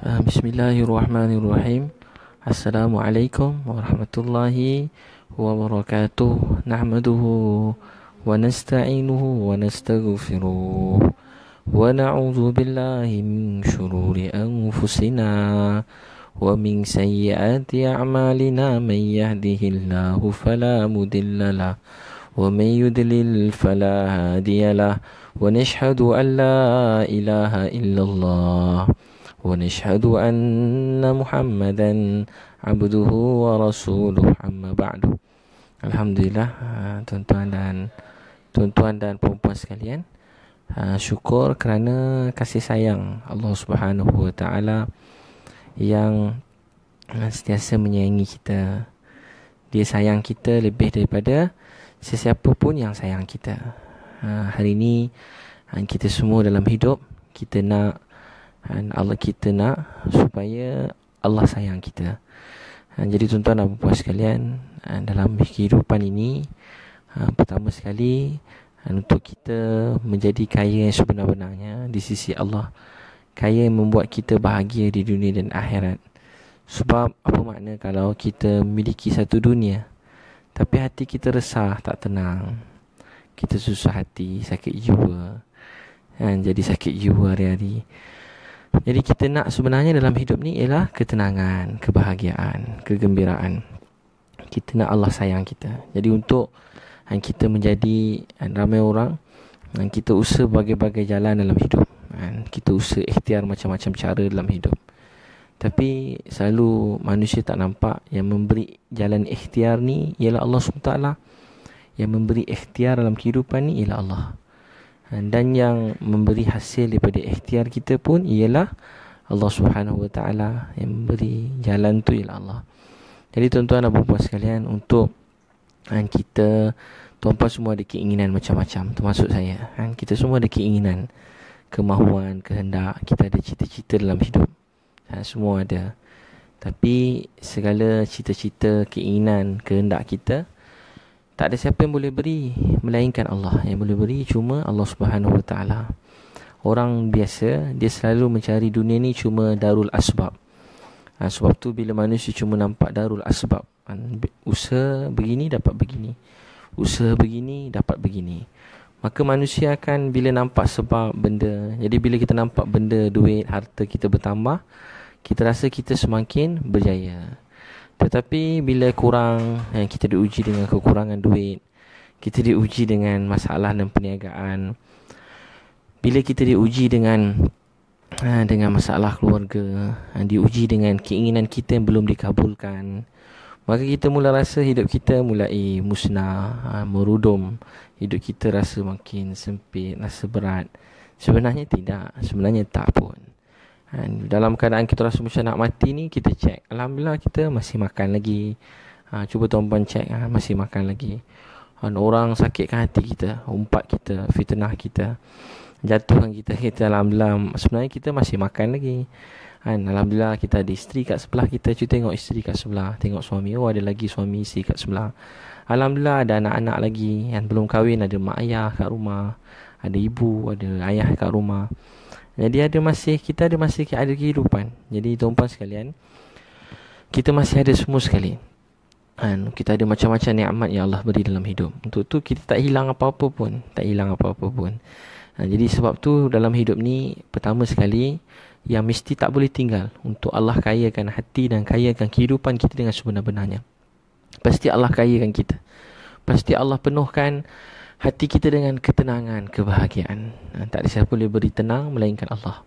آه، بسم الله الرحمن الرحيم السلام عليكم ورحمة الله وبركاته نحمده ونستعينه ونستغفره ونعوذ بالله من شرور أنفسنا ومن سيئات أعمالنا من يهده الله فلا مضل له ومن يدلل فلا هادي له ونشهد أن لا إله إلا الله ونشهد أن محمدا عبده ورسوله أما بعد الحمد لله tuan-tuan dan tuan-tuan dan puan-puan sekalian uh, syukur kerana kasih sayang Allah Subhanahu wa taala yang ah, sentiasa menyayangi kita dia sayang kita lebih daripada sesiapa pun yang sayang kita uh, hari ini uh, kita semua dalam hidup kita nak Kan? Allah kita nak supaya Allah sayang kita. Kan? Jadi tuan-tuan dan puan sekalian, dalam kehidupan ini, uh, pertama sekali, untuk kita menjadi kaya yang sebenar-benarnya di sisi Allah. Kaya yang membuat kita bahagia di dunia dan akhirat. Sebab apa makna kalau kita memiliki satu dunia Tapi hati kita resah, tak tenang Kita susah hati, sakit jiwa kan? Jadi sakit jiwa hari-hari jadi kita nak sebenarnya dalam hidup ni ialah ketenangan, kebahagiaan, kegembiraan. Kita nak Allah sayang kita. Jadi untuk eh, kita menjadi eh, ramai orang, eh, kita usah bagai-bagai jalan dalam hidup. Kita usah ikhtiar macam-macam cara dalam hidup. Tapi selalu manusia tak nampak yang memberi jalan ikhtiar ni ialah Allah SWT. Yang memberi ikhtiar dalam kehidupan ni ialah Allah Ha, dan yang memberi hasil daripada ikhtiar kita pun ialah Allah Subhanahu Wa Taala yang memberi jalan tu ialah Allah. Jadi tuan-tuan dan puan sekalian untuk kan, kita tuan-puan semua ada keinginan macam-macam termasuk saya. Kan, kita semua ada keinginan, kemahuan, kehendak, kita ada cita-cita dalam hidup. Ha, semua ada. Tapi segala cita-cita, keinginan, kehendak kita tak ada siapa yang boleh beri melainkan Allah. Yang boleh beri cuma Allah Subhanahu Wa Taala. Orang biasa dia selalu mencari dunia ni cuma darul asbab. Ha, sebab tu bila manusia cuma nampak darul asbab. Ha, usaha begini dapat begini. Usaha begini dapat begini. Maka manusia akan bila nampak sebab benda. Jadi bila kita nampak benda, duit, harta kita bertambah, kita rasa kita semakin berjaya. Tetapi bila kurang eh, Kita diuji dengan kekurangan duit Kita diuji dengan masalah dan perniagaan Bila kita diuji dengan eh, Dengan masalah keluarga eh, Diuji dengan keinginan kita yang belum dikabulkan Maka kita mula rasa hidup kita mulai musnah eh, Merudum Hidup kita rasa makin sempit Rasa berat Sebenarnya tidak Sebenarnya tak pun dan dalam keadaan kita rasa macam nak mati ni, kita cek. Alhamdulillah kita masih makan lagi. Ha, cuba tuan-tuan cek, ha, masih makan lagi. Dan ha, orang sakitkan hati kita, umpat kita, fitnah kita, jatuhkan kita. Kita alhamdulillah, sebenarnya kita masih makan lagi. Kan, Alhamdulillah kita ada isteri kat sebelah kita Cuma tengok isteri kat sebelah Tengok suami Oh ada lagi suami si kat sebelah Alhamdulillah ada anak-anak lagi Yang belum kahwin Ada mak ayah kat rumah Ada ibu Ada ayah kat rumah jadi ada masih kita ada masih ada kehidupan. Jadi tuan-tuan sekalian, kita masih ada semua sekali. Kan? Kita ada macam-macam nikmat yang Allah beri dalam hidup. Untuk tu kita tak hilang apa-apa pun, tak hilang apa-apa pun. Ha, jadi sebab tu dalam hidup ni pertama sekali yang mesti tak boleh tinggal untuk Allah kayakan hati dan kayakan kehidupan kita dengan sebenar-benarnya. Pasti Allah kayakan kita. Pasti Allah penuhkan hati kita dengan ketenangan, kebahagiaan. Ha, tak ada siapa yang boleh beri tenang melainkan Allah.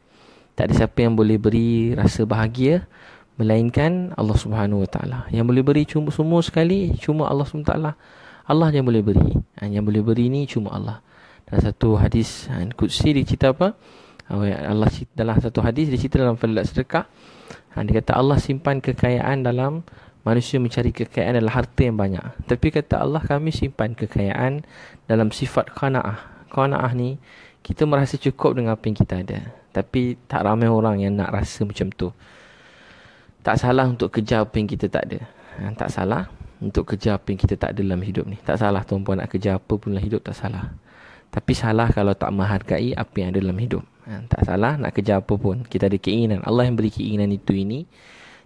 Tak ada siapa yang boleh beri rasa bahagia melainkan Allah Subhanahu Wa Taala. Yang boleh beri cuma semua sekali cuma Allah Subhanahu Wa Taala. Allah yang boleh beri. Ha, yang boleh beri ni cuma Allah. Dan satu hadis ha, Qudsi dia cerita apa? Ha, Allah dalam satu hadis dia cerita dalam Fadlat Sedekah. Ha, dia kata Allah simpan kekayaan dalam manusia mencari kekayaan adalah harta yang banyak. Tapi kata Allah kami simpan kekayaan dalam sifat qanaah. Qanaah ni kita merasa cukup dengan apa yang kita ada. Tapi tak ramai orang yang nak rasa macam tu. Tak salah untuk kejar apa yang kita tak ada. Ha, tak salah untuk kejar apa yang kita tak ada dalam hidup ni. Tak salah tuan-puan nak kejar apa pun dalam hidup tak salah. Tapi salah kalau tak menghargai apa yang ada dalam hidup. Ha, tak salah nak kejar apa pun. Kita ada keinginan. Allah yang beri keinginan itu ini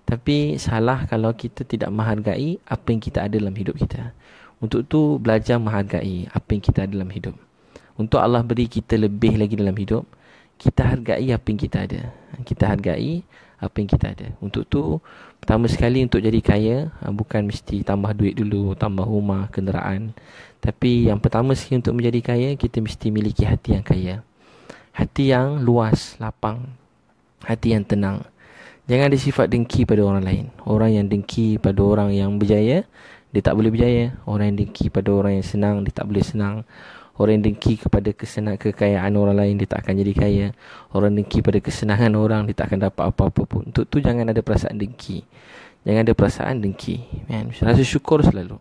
tapi salah kalau kita tidak menghargai apa yang kita ada dalam hidup kita. Untuk tu belajar menghargai apa yang kita ada dalam hidup. Untuk Allah beri kita lebih lagi dalam hidup, kita hargai apa yang kita ada. Kita hargai apa yang kita ada. Untuk tu pertama sekali untuk jadi kaya ha, bukan mesti tambah duit dulu, tambah rumah, kenderaan. Tapi yang pertama sekali untuk menjadi kaya, kita mesti miliki hati yang kaya. Hati yang luas, lapang. Hati yang tenang. Jangan ada sifat dengki pada orang lain. Orang yang dengki pada orang yang berjaya, dia tak boleh berjaya. Orang yang dengki pada orang yang senang, dia tak boleh senang. Orang yang dengki kepada kesenangan kekayaan orang lain, dia tak akan jadi kaya. Orang dengki pada kesenangan orang, dia tak akan dapat apa-apa pun. Untuk tu jangan ada perasaan dengki. Jangan ada perasaan dengki. Man, rasa syukur selalu.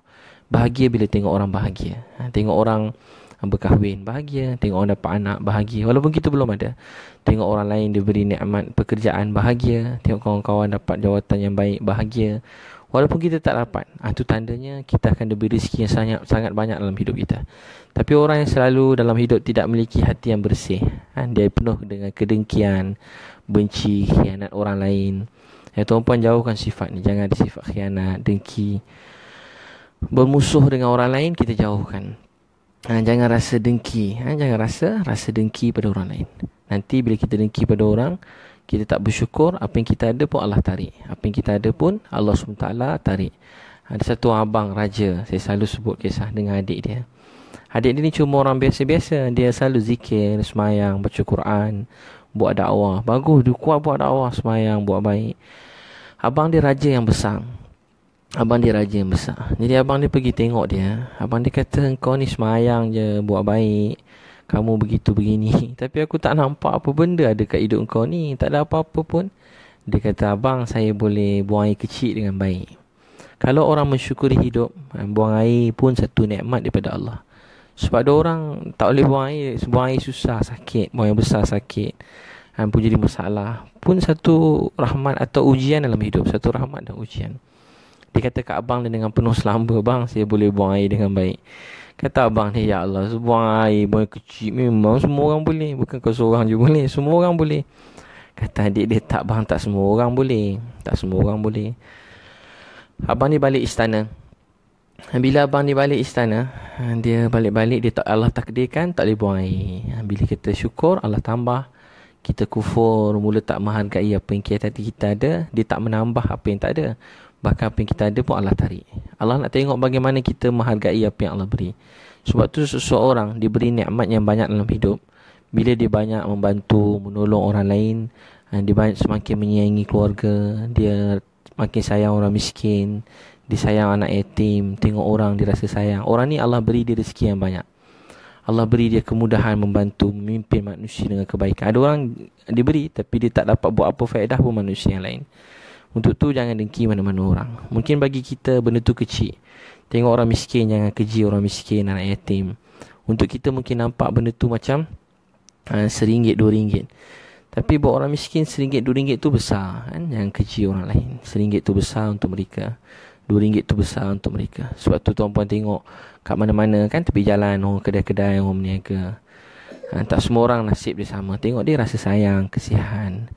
Bahagia bila tengok orang bahagia. Ha, tengok orang berkahwin bahagia tengok orang dapat anak bahagia walaupun kita belum ada tengok orang lain diberi nikmat pekerjaan bahagia tengok kawan-kawan dapat jawatan yang baik bahagia walaupun kita tak dapat itu ah, tandanya kita akan diberi rezeki yang sangat sangat banyak dalam hidup kita tapi orang yang selalu dalam hidup tidak memiliki hati yang bersih kan dia penuh dengan kedengkian benci khianat orang lain ya tuan-puan jauhkan sifat ni jangan ada sifat khianat dengki bermusuh dengan orang lain kita jauhkan Ha, jangan rasa dengki. Ha, jangan rasa rasa dengki pada orang lain. Nanti bila kita dengki pada orang, kita tak bersyukur, apa yang kita ada pun Allah tarik. Apa yang kita ada pun Allah SWT tarik. Ada satu abang raja, saya selalu sebut kisah dengan adik dia. Adik dia ni cuma orang biasa-biasa. Dia selalu zikir, semayang, baca Quran, buat dakwah. Bagus, dia kuat buat dakwah, semayang, buat baik. Abang dia raja yang besar. Abang dia raja yang besar Jadi abang dia pergi tengok dia Abang dia kata Engkau ni semayang je Buat baik Kamu begitu begini Tapi aku tak nampak Apa benda ada kat hidup kau ni Tak ada apa-apa pun Dia kata Abang saya boleh Buang air kecil dengan baik Kalau orang mensyukuri hidup eh, Buang air pun Satu nikmat daripada Allah Sebab ada orang Tak boleh buang air Buang air susah Sakit Buang air besar sakit eh, Pun jadi masalah Pun satu Rahmat atau ujian dalam hidup Satu rahmat dan ujian dia kata kat abang dia dengan penuh selamba bang Saya boleh buang air dengan baik Kata abang ni Ya Allah Buang air Buang kecil Memang semua orang boleh Bukan kau seorang je boleh Semua orang boleh Kata adik dia Tak bang Tak semua orang boleh Tak semua orang boleh Abang ni balik istana Bila abang ni balik istana Dia balik-balik dia tak Allah takdirkan Tak boleh buang air Bila kita syukur Allah tambah kita kufur, mula tak menghargai apa yang kita ada, dia tak menambah apa yang tak ada. Bahkan apa yang kita ada pun Allah tarik Allah nak tengok bagaimana kita menghargai apa yang Allah beri Sebab tu seseorang diberi nikmat yang banyak dalam hidup Bila dia banyak membantu, menolong orang lain eh, Dia banyak semakin menyayangi keluarga Dia semakin sayang orang miskin Dia sayang anak yatim Tengok orang, dia rasa sayang Orang ni Allah beri dia rezeki yang banyak Allah beri dia kemudahan membantu memimpin manusia dengan kebaikan. Ada orang diberi tapi dia tak dapat buat apa faedah pun manusia yang lain. Untuk tu jangan dengki mana-mana orang. Mungkin bagi kita benda tu kecil. Tengok orang miskin jangan keji orang miskin anak yatim. Untuk kita mungkin nampak benda tu macam ah, seringgit dua ringgit. Tapi buat orang miskin seringgit dua ringgit tu besar kan. Jangan keji orang lain. Seringgit tu besar untuk mereka. Dua ringgit tu besar untuk mereka. Sebab tu tuan puan tengok kat mana-mana kan tepi jalan orang kedai-kedai orang berniaga. Ha, tak semua orang nasib dia sama. Tengok dia rasa sayang, kesihan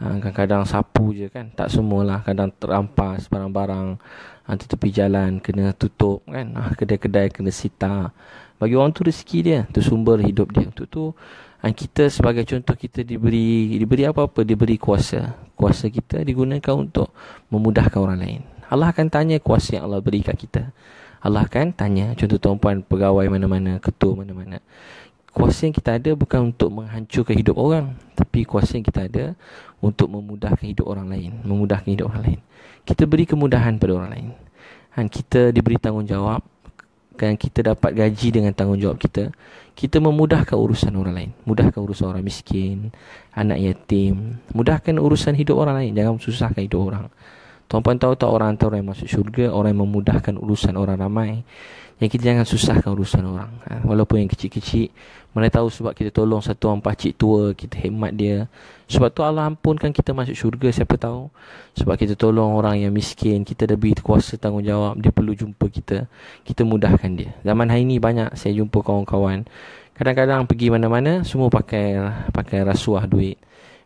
ha, kadang-kadang sapu je kan tak semualah kadang terampas barang-barang ha, tepi jalan kena tutup kan ha, kedai-kedai kena sita bagi orang tu rezeki dia tu sumber hidup dia untuk tu ha, kita sebagai contoh kita diberi diberi apa-apa diberi kuasa kuasa kita digunakan untuk memudahkan orang lain Allah akan tanya kuasa yang Allah berikan kita Allah akan tanya contoh tuan puan pegawai mana-mana ketua mana-mana kuasa yang kita ada bukan untuk menghancurkan hidup orang tapi kuasa yang kita ada untuk memudahkan hidup orang lain, memudahkan hidup orang lain. Kita beri kemudahan pada orang lain. dan kita diberi tanggungjawab, kan kita dapat gaji dengan tanggungjawab kita. Kita memudahkan urusan orang lain, mudahkan urusan orang miskin, anak yatim, mudahkan urusan hidup orang lain, jangan susahkan hidup orang. Tuan-puan tahu tak orang antara orang yang masuk syurga, orang yang memudahkan urusan orang ramai. Yang kita jangan susahkan urusan orang. Ha, walaupun yang kecil-kecil, mana tahu sebab kita tolong satu orang pakcik tua, kita hemat dia. Sebab tu Allah ampunkan kita masuk syurga, siapa tahu. Sebab kita tolong orang yang miskin, kita dah beri kuasa tanggungjawab, dia perlu jumpa kita. Kita mudahkan dia. Zaman hari ni banyak saya jumpa kawan-kawan. Kadang-kadang pergi mana-mana, semua pakai pakai rasuah duit.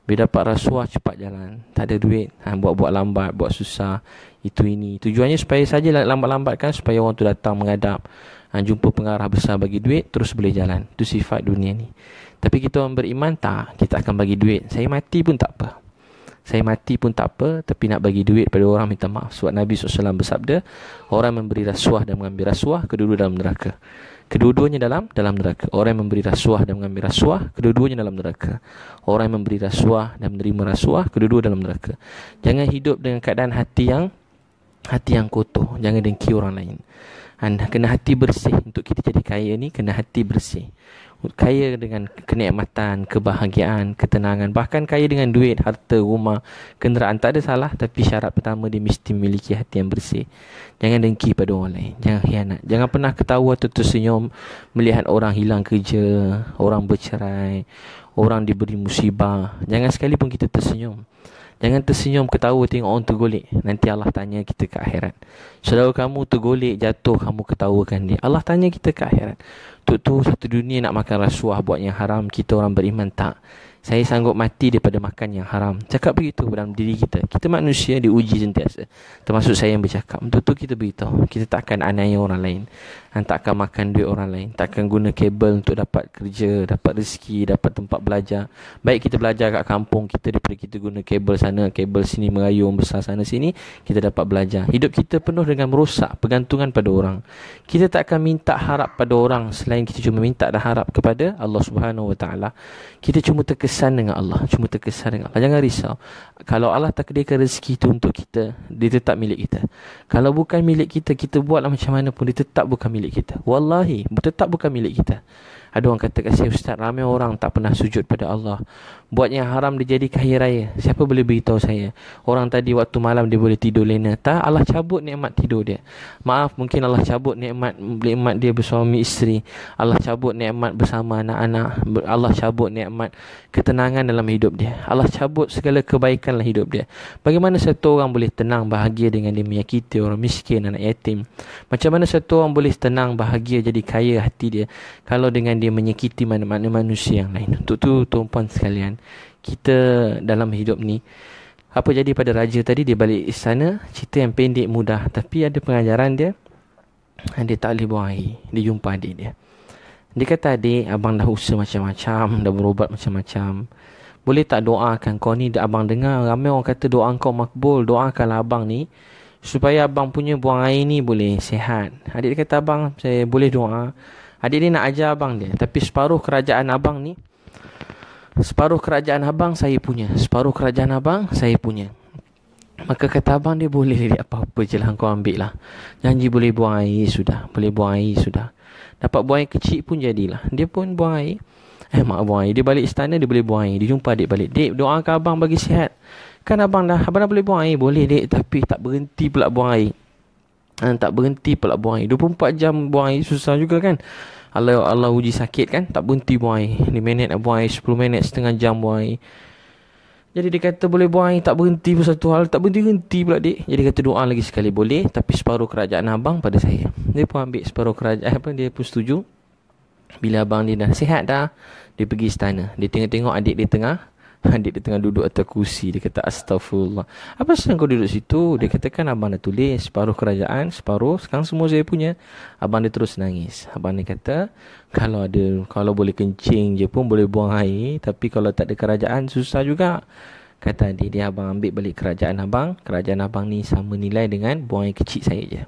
Bila dapat rasuah cepat jalan Tak ada duit ha, Buat-buat lambat Buat susah Itu ini Tujuannya supaya saja lambat-lambatkan Supaya orang tu datang menghadap ha, jumpa pengarah besar bagi duit terus boleh jalan tu sifat dunia ni tapi kita orang beriman tak kita akan bagi duit saya mati pun tak apa saya mati pun tak apa tapi nak bagi duit pada orang minta maaf sebab Nabi SAW bersabda orang memberi rasuah dan mengambil rasuah kedua-dua dalam neraka Kedua-duanya dalam dalam neraka. Orang yang memberi rasuah dan mengambil rasuah, kedua-duanya dalam neraka. Orang yang memberi rasuah dan menerima rasuah, kedua-dua dalam neraka. Jangan hidup dengan keadaan hati yang hati yang kotor jangan dengki orang lain dan kena hati bersih untuk kita jadi kaya ni kena hati bersih kaya dengan kenikmatan kebahagiaan ketenangan bahkan kaya dengan duit harta rumah kenderaan tak ada salah tapi syarat pertama dia mesti memiliki hati yang bersih jangan dengki pada orang lain jangan khianat jangan pernah ketawa atau tersenyum melihat orang hilang kerja orang bercerai orang diberi musibah jangan sekali pun kita tersenyum Jangan tersenyum ketawa tengok orang tu tergolek. Nanti Allah tanya kita ke akhirat. Selalu kamu tu tergolek, jatuh, kamu ketawakan dia. Allah tanya kita ke akhirat. Tuk tu satu dunia nak makan rasuah buat yang haram. Kita orang beriman tak? saya sanggup mati daripada makan yang haram. Cakap begitu dalam diri kita. Kita manusia diuji sentiasa. Termasuk saya yang bercakap. Untuk itu kita beritahu. Kita tak akan aniaya orang lain. Dan tak akan makan duit orang lain. Tak akan guna kabel untuk dapat kerja, dapat rezeki, dapat tempat belajar. Baik kita belajar kat kampung kita daripada kita guna kabel sana, kabel sini merayung besar sana sini. Kita dapat belajar. Hidup kita penuh dengan merosak, pergantungan pada orang. Kita tak akan minta harap pada orang selain kita cuma minta dan harap kepada Allah Subhanahu Wa Kita cuma terkesan terkesan dengan Allah Cuma terkesan dengan Allah Jangan risau Kalau Allah takdirkan rezeki itu untuk kita Dia tetap milik kita Kalau bukan milik kita Kita buatlah macam mana pun Dia tetap bukan milik kita Wallahi Tetap bukan milik kita ada orang kata saya, ustaz ramai orang tak pernah sujud pada Allah. Buat yang haram dia jadi kaya raya. Siapa boleh beritahu saya? Orang tadi waktu malam dia boleh tidur lena. Tak Allah cabut nikmat tidur dia. Maaf mungkin Allah cabut nikmat nikmat dia bersuami isteri. Allah cabut nikmat bersama anak-anak. Allah cabut nikmat ketenangan dalam hidup dia. Allah cabut segala kebaikan dalam hidup dia. Bagaimana satu orang boleh tenang bahagia dengan dia menyakiti orang miskin anak yatim? Macam mana satu orang boleh tenang bahagia jadi kaya hati dia kalau dengan dia menyakiti mana-mana manusia yang lain. Untuk tu tuan-puan sekalian, kita dalam hidup ni apa jadi pada raja tadi dia balik istana, cerita yang pendek mudah tapi ada pengajaran dia. Eh, dia tak boleh buang air. Dia jumpa adik dia. Dia kata adik, abang dah usaha macam-macam, dah berobat macam-macam. Boleh tak doakan kau ni? Abang dengar ramai orang kata doa kau makbul. Doakanlah abang ni. Supaya abang punya buang air ni boleh sehat. Adik dia kata abang, saya boleh doa. Adik dia nak ajar abang dia Tapi separuh kerajaan abang ni Separuh kerajaan abang saya punya Separuh kerajaan abang saya punya Maka kata abang dia boleh jadi apa-apa je lah kau ambil lah Janji boleh buang air sudah Boleh buang air sudah Dapat buang air kecil pun jadilah Dia pun buang air Eh mak buang air Dia balik istana dia boleh buang air Dia jumpa adik balik Dek doakan abang bagi sihat Kan abang dah Abang dah boleh buang air Boleh dek Tapi tak berhenti pula buang air Ha, tak berhenti pula buang air 24 jam buang air susah juga kan Allah Allah uji sakit kan Tak berhenti buang air 5 minit nak buang air 10 minit setengah jam buang air Jadi dia kata boleh buang air Tak berhenti pun satu hal Tak berhenti-henti pula dik Jadi kata doa lagi sekali boleh Tapi separuh kerajaan abang pada saya Dia pun ambil separuh kerajaan apa Dia pun setuju Bila abang dia dah sihat dah Dia pergi istana Dia tengok-tengok adik dia tengah Adik dia tengah duduk atas kursi Dia kata Astaghfirullah Apa sebab kau duduk situ Dia katakan Abang dah tulis Separuh kerajaan Separuh Sekarang semua saya punya Abang dia terus nangis Abang dia kata Kalau ada Kalau boleh kencing je pun Boleh buang air Tapi kalau tak ada kerajaan Susah juga Kata adik dia Abang ambil balik kerajaan abang Kerajaan abang ni Sama nilai dengan Buang air kecil saya je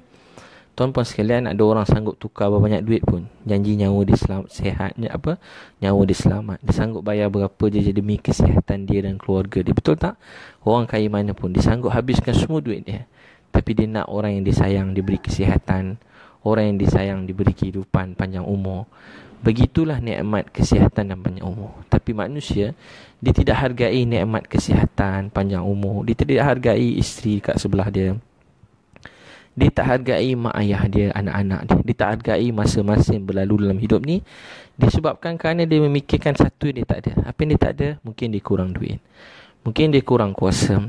Tuan puan sekalian ada orang sanggup tukar berapa banyak duit pun. Janji nyawa dia selamat, sehatnya apa? Nyawa dia selamat. Dia sanggup bayar berapa je demi kesihatan dia dan keluarga dia. Betul tak? Orang kaya mana pun dia sanggup habiskan semua duit dia. Tapi dia nak orang yang disayang diberi kesihatan. Orang yang disayang diberi kehidupan panjang umur. Begitulah nikmat kesihatan dan panjang umur. Tapi manusia, dia tidak hargai nikmat kesihatan panjang umur. Dia tidak hargai isteri kat sebelah dia dia tak hargai mak ayah dia, anak-anak dia. Dia tak hargai masa-masa yang berlalu dalam hidup ni. Disebabkan kerana dia memikirkan satu yang dia tak ada. Apa yang dia tak ada, mungkin dia kurang duit. Mungkin dia kurang kuasa.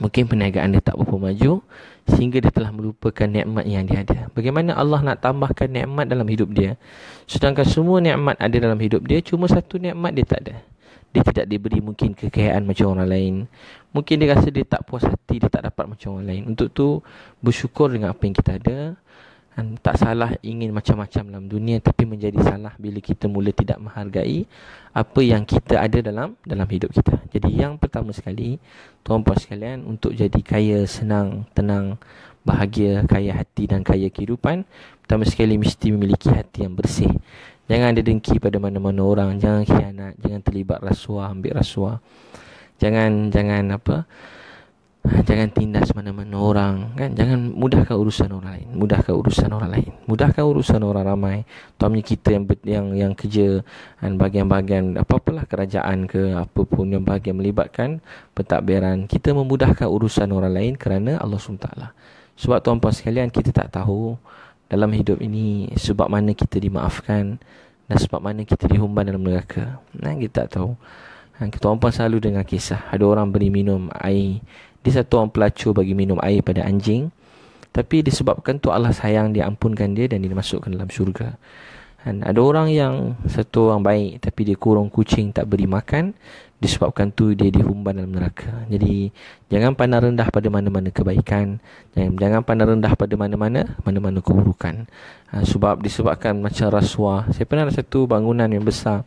Mungkin perniagaan dia tak berapa maju. Sehingga dia telah melupakan nikmat yang dia ada. Bagaimana Allah nak tambahkan nikmat dalam hidup dia. Sedangkan semua nikmat ada dalam hidup dia. Cuma satu nikmat dia tak ada dia tidak diberi mungkin kekayaan macam orang lain. Mungkin dia rasa dia tak puas hati, dia tak dapat macam orang lain. Untuk tu, bersyukur dengan apa yang kita ada. Dan tak salah ingin macam-macam dalam dunia tapi menjadi salah bila kita mula tidak menghargai apa yang kita ada dalam dalam hidup kita. Jadi yang pertama sekali, tuan puan sekalian untuk jadi kaya, senang, tenang, bahagia, kaya hati dan kaya kehidupan, pertama sekali mesti memiliki hati yang bersih. Jangan ada dengki pada mana-mana orang, jangan khianat, jangan terlibat rasuah, ambil rasuah. Jangan jangan apa? Jangan tindas mana-mana orang, kan? Jangan mudahkan urusan orang lain, mudahkan urusan orang lain. Mudahkan urusan orang ramai. Tuamnya kita yang yang yang kerja dan bahagian-bahagian apa-apalah kerajaan ke apa pun yang bahagian melibatkan pentadbiran, kita memudahkan urusan orang lain kerana Allah SWT. Sebab tuan-tuan sekalian kita tak tahu dalam hidup ini sebab mana kita dimaafkan dan sebab mana kita dihumban dalam neraka. Nah, kita tak tahu. Ha, kita orang pun selalu dengar kisah. Ada orang beri minum air. di satu orang pelacur bagi minum air pada anjing. Tapi disebabkan tu Allah sayang dia ampunkan dia dan dia dimasukkan dalam syurga. Dan ha, ada orang yang satu orang baik tapi dia kurung kucing tak beri makan Disebabkan tu dia dihumban dalam neraka Jadi jangan pandang rendah pada mana-mana kebaikan Jangan jangan pandang rendah pada mana-mana Mana-mana keburukan ha, Sebab disebabkan macam rasuah Saya pernah ada satu bangunan yang besar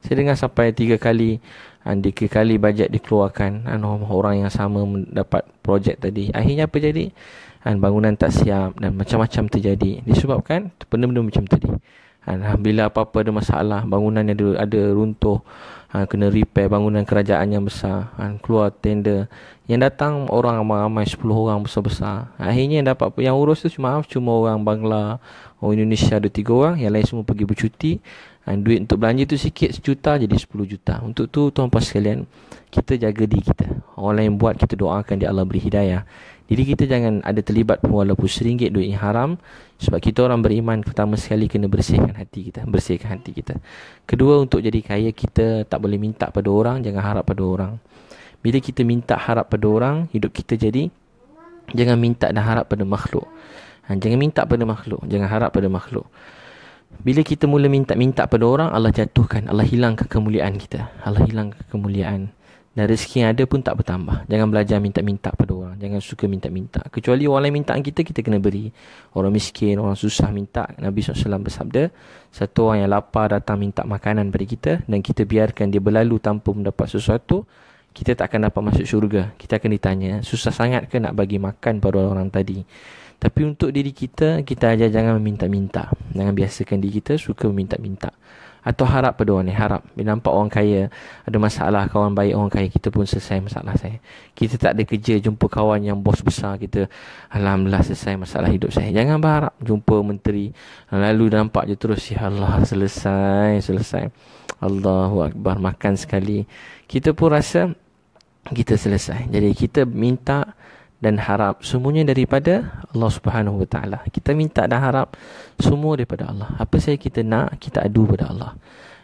Saya dengar sampai tiga kali ah, Tiga kali bajet dikeluarkan Orang yang sama mendapat projek tadi Akhirnya apa jadi? Ah, bangunan tak siap dan macam-macam terjadi Disebabkan benda-benda macam tadi Bila apa-apa ada masalah Bangunan yang ada, ada runtuh ha, kena repair bangunan kerajaan yang besar ha, keluar tender yang datang orang ramai-ramai 10 orang besar-besar akhirnya yang dapat yang urus tu cuma cuma orang Bangla orang Indonesia ada 3 orang yang lain semua pergi bercuti ha, duit untuk belanja tu sikit sejuta jadi 10 juta untuk tu tuan-tuan sekalian kita jaga diri kita orang lain buat kita doakan dia Allah beri hidayah jadi kita jangan ada terlibat pun walaupun seringgit duit yang haram Sebab kita orang beriman pertama sekali kena bersihkan hati kita Bersihkan hati kita Kedua untuk jadi kaya kita tak boleh minta pada orang Jangan harap pada orang Bila kita minta harap pada orang Hidup kita jadi Jangan minta dan harap pada makhluk ha, Jangan minta pada makhluk Jangan harap pada makhluk bila kita mula minta-minta pada orang, Allah jatuhkan, Allah hilangkan kemuliaan kita. Allah hilangkan kemuliaan. Dan rezeki yang ada pun tak bertambah. Jangan belajar minta-minta pada orang. Jangan suka minta-minta. Kecuali orang lain minta kita, kita kena beri. Orang miskin, orang susah minta. Nabi SAW bersabda, satu orang yang lapar datang minta makanan pada kita dan kita biarkan dia berlalu tanpa mendapat sesuatu, kita tak akan dapat masuk syurga. Kita akan ditanya, susah sangat ke nak bagi makan pada orang tadi? Tapi untuk diri kita, kita aja jangan meminta minta Jangan biasakan diri kita suka meminta minta atau harap pada orang ni Harap Bila nampak orang kaya Ada masalah Kawan baik orang kaya Kita pun selesai masalah saya Kita tak ada kerja Jumpa kawan yang bos besar kita Alhamdulillah selesai masalah hidup saya Jangan berharap Jumpa menteri Lalu nampak je terus Ya Allah selesai Selesai Allahu Akbar Makan sekali Kita pun rasa Kita selesai Jadi kita minta Minta dan harap semuanya daripada Allah Subhanahu Wa Taala. Kita minta dan harap semua daripada Allah. Apa saja kita nak, kita adu pada Allah.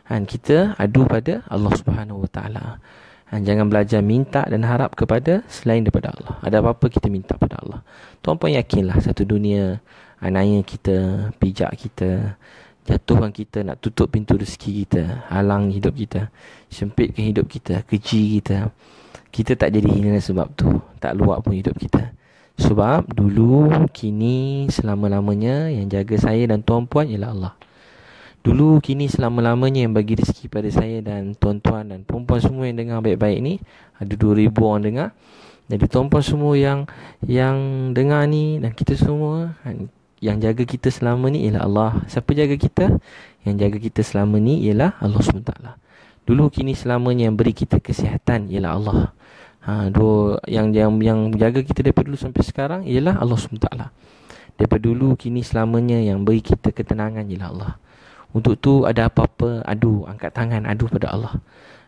Dan kita adu pada Allah Subhanahu Wa Taala. Dan jangan belajar minta dan harap kepada selain daripada Allah. Ada apa-apa kita minta pada Allah. Tuan pun yakinlah satu dunia anaknya kita, pijak kita, jatuhkan kita nak tutup pintu rezeki kita, halang hidup kita, sempitkan hidup kita, keji kita kita tak jadi hina sebab tu tak luak pun hidup kita sebab dulu kini selama-lamanya yang jaga saya dan tuan-puan ialah Allah dulu kini selama-lamanya yang bagi rezeki pada saya dan tuan-tuan dan perempuan semua yang dengar baik-baik ni ada dua ribu orang dengar jadi tuan-puan semua yang yang dengar ni dan kita semua yang jaga kita selama ni ialah Allah siapa jaga kita yang jaga kita selama ni ialah Allah SWT Dulu kini selamanya yang beri kita kesihatan ialah Allah ha, dua, yang, yang yang jaga kita daripada dulu sampai sekarang Ialah Allah SWT Daripada dulu kini selamanya yang beri kita ketenangan ialah Allah Untuk tu ada apa-apa adu Angkat tangan adu pada Allah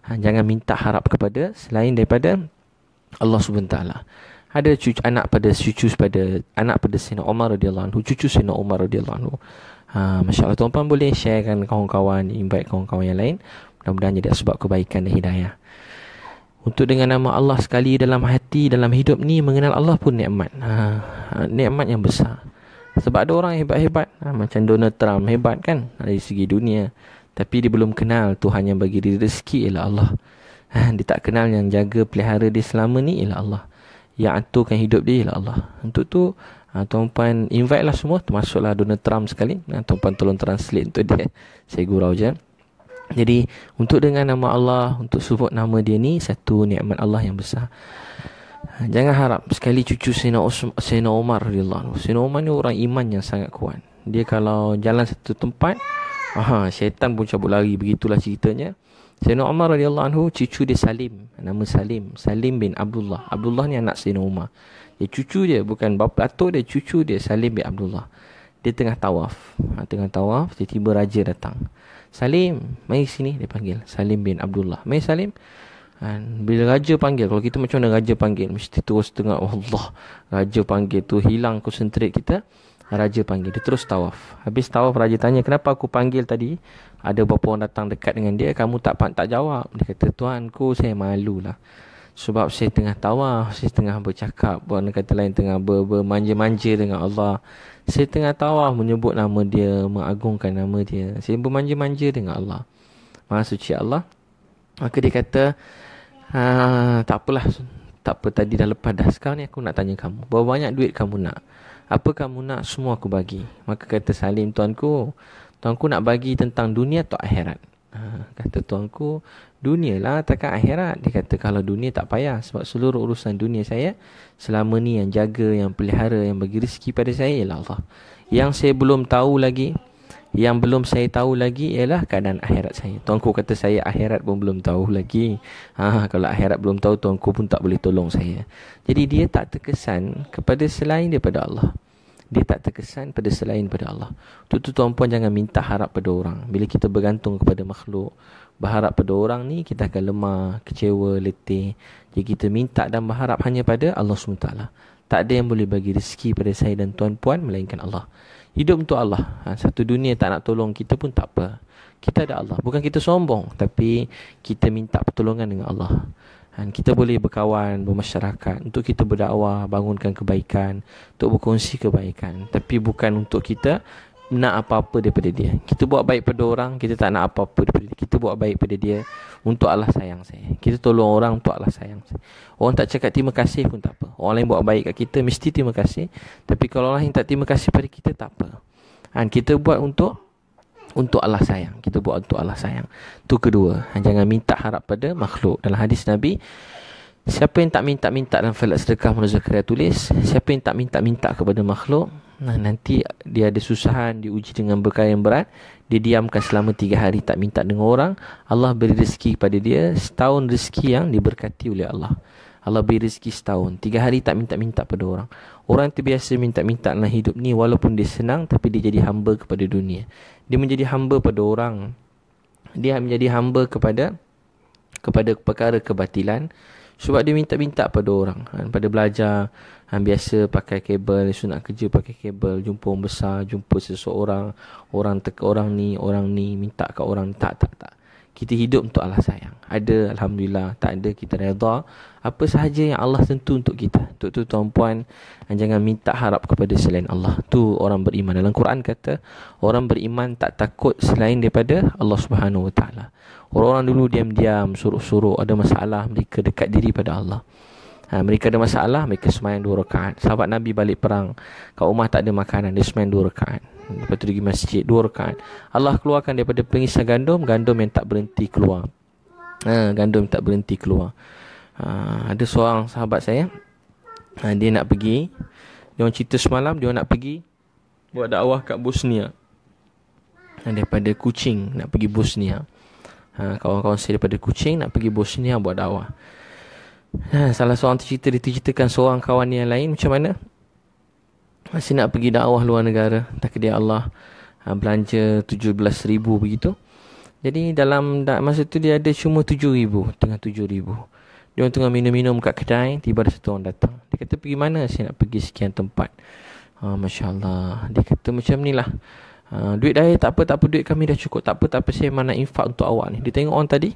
ha, Jangan minta harap kepada selain daripada Allah SWT ada cucu anak pada cucu pada anak pada Sina Umar radhiyallahu cucu Sina Umar radhiyallahu anhu ha masya-Allah tuan-tuan boleh sharekan kawan-kawan invite kawan-kawan yang lain mudah-mudahan jadi sebab kebaikan dan hidayah untuk dengan nama Allah sekali dalam hati, dalam hidup ni mengenal Allah pun nikmat. Ha, ha, nikmat yang besar. Sebab ada orang hebat-hebat. Ha, macam Donald Trump hebat kan dari segi dunia. Tapi dia belum kenal Tuhan yang bagi dia rezeki ialah Allah. Ha, dia tak kenal yang jaga pelihara dia selama ni ialah Allah. Yang aturkan hidup dia ialah Allah. Untuk tu, ha, tuan-puan invite lah semua. Termasuklah Donald Trump sekali. Ha, tuan-puan tolong translate untuk dia. Saya gurau je. Jadi untuk dengan nama Allah Untuk sebut nama dia ni Satu nikmat Allah yang besar ha, Jangan harap sekali cucu Sina, Omar, Sina Umar Sina ni orang iman yang sangat kuat Dia kalau jalan satu tempat aha, Syaitan pun cabut lari Begitulah ceritanya Sayyidina Umar radhiyallahu anhu cucu dia Salim nama Salim Salim bin Abdullah Abdullah ni anak Sayyidina Umar dia cucu dia bukan bapa atuk dia cucu dia Salim bin Abdullah dia tengah tawaf ha, tengah tawaf tiba-tiba raja datang Salim, mari sini dia panggil. Salim bin Abdullah. Mai Salim. Dan bila raja panggil, kalau kita macam mana raja panggil, mesti terus tengah, Allah, raja panggil tu hilang konsentrate kita. Raja panggil, dia terus tawaf. Habis tawaf, raja tanya, kenapa aku panggil tadi? Ada beberapa orang datang dekat dengan dia, kamu tak tak jawab. Dia kata, tuan ku, saya malu lah sebab saya tengah tawaf, saya tengah bercakap, orang kata lain tengah bermanja-manja dengan Allah. Saya tengah tawaf menyebut nama dia, mengagungkan nama dia. Saya bermanja-manja dengan Allah. Maha suci Allah. Maka dia kata, ha, tak apalah. Tak apa tadi dah lepas dah. Sekarang ni aku nak tanya kamu. Berapa banyak duit kamu nak? Apa kamu nak semua aku bagi. Maka kata Salim tuanku, tuanku nak bagi tentang dunia atau akhirat? Ah, kata tuanku Dunia lah takkan akhirat Dia kata kalau dunia tak payah Sebab seluruh urusan dunia saya Selama ni yang jaga, yang pelihara Yang bagi rezeki pada saya ialah Allah Yang saya belum tahu lagi Yang belum saya tahu lagi ialah keadaan akhirat saya Tuanku kata saya akhirat pun belum tahu lagi ha, Kalau akhirat belum tahu Tuanku pun tak boleh tolong saya Jadi dia tak terkesan kepada selain daripada Allah dia tak terkesan pada selain pada Allah. Tu tu tuan-puan jangan minta harap pada orang. Bila kita bergantung kepada makhluk, berharap pada orang ni kita akan lemah, kecewa, letih. Jadi kita minta dan berharap hanya pada Allah SWT. Tak ada yang boleh bagi rezeki pada saya dan tuan-puan melainkan Allah. Hidup untuk Allah. Ha, satu dunia tak nak tolong kita pun tak apa. Kita ada Allah. Bukan kita sombong. Tapi kita minta pertolongan dengan Allah. Dan kita boleh berkawan, bermasyarakat untuk kita berdakwah, bangunkan kebaikan, untuk berkongsi kebaikan. Tapi bukan untuk kita nak apa-apa daripada dia. Kita buat baik pada orang, kita tak nak apa-apa daripada dia. Kita buat baik pada dia untuk Allah sayang saya. Kita tolong orang untuk Allah sayang saya. Orang tak cakap terima kasih pun tak apa. Orang lain buat baik kat kita, mesti terima kasih. Tapi kalau orang lain tak terima kasih pada kita, tak apa. Dan kita buat untuk untuk Allah sayang. Kita buat untuk Allah sayang. Tu kedua, jangan minta harap pada makhluk. Dalam hadis Nabi, siapa yang tak minta-minta dalam falak sedekah menurut Zakaria tulis, siapa yang tak minta-minta kepada makhluk, nah nanti dia ada susahan, diuji dengan bekal yang berat, dia diamkan selama tiga hari tak minta dengan orang, Allah beri rezeki kepada dia, setahun rezeki yang diberkati oleh Allah. Allah beri rezeki setahun, tiga hari tak minta-minta pada orang. Orang terbiasa minta-minta dalam hidup ni walaupun dia senang tapi dia jadi hamba kepada dunia. Dia menjadi hamba pada orang. Dia menjadi hamba kepada kepada perkara kebatilan sebab dia minta-minta pada orang. Ha, pada belajar, ha, biasa pakai kabel, so nak kerja pakai kabel, jumpa orang besar, jumpa seseorang, orang teka orang ni, orang ni, minta ke orang, tak, tak, tak kita hidup untuk Allah sayang. Ada alhamdulillah, tak ada kita reda. Apa sahaja yang Allah sentuh untuk kita. Untuk tu tuan puan jangan minta harap kepada selain Allah. Tu orang beriman. Dalam Quran kata orang beriman tak takut selain daripada Allah Subhanahu Wa Orang-orang dulu diam-diam suruh-suruh ada masalah mereka dekat diri pada Allah ha, mereka ada masalah mereka semayang dua rakaat sahabat nabi balik perang kat rumah tak ada makanan dia semayang dua rakaat lepas tu pergi masjid dua rakaat Allah keluarkan daripada pengisah gandum gandum yang tak berhenti keluar ha, gandum tak berhenti keluar ha, ada seorang sahabat saya ha, dia nak pergi dia orang cerita semalam dia nak pergi buat dakwah kat Bosnia ha, daripada kucing nak pergi Bosnia ha, kawan-kawan saya daripada kucing nak pergi Bosnia buat dakwah Ha, salah seorang tu cerita Dia ceritakan seorang kawan yang lain Macam mana Masih nak pergi dakwah luar negara Takdir Allah ha, Belanja 17 ribu begitu Jadi dalam masa tu dia ada cuma 7 ribu Tengah 7 ribu Dia orang tengah minum-minum kat kedai Tiba ada satu orang datang Dia kata pergi mana Saya nak pergi sekian tempat ha, Masya Allah Dia kata macam ni lah Uh, duit dah eh, tak apa tak apa duit kami dah cukup tak apa tak apa saya mana infak untuk awak ni dia tengok orang tadi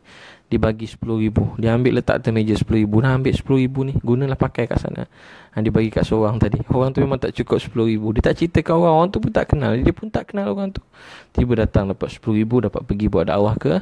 Dibagi sepuluh ribu, 10000 Dia ambil letak tu meja sepuluh ribu, Nak ambil RM10,000 ni Gunalah pakai kat sana ha, Dia bagi kat seorang tadi Orang tu memang tak cukup sepuluh ribu. Dia tak cerita kat orang Orang tu pun tak kenal Dia pun tak kenal orang tu Tiba datang dapat sepuluh ribu, Dapat pergi buat dakwah ke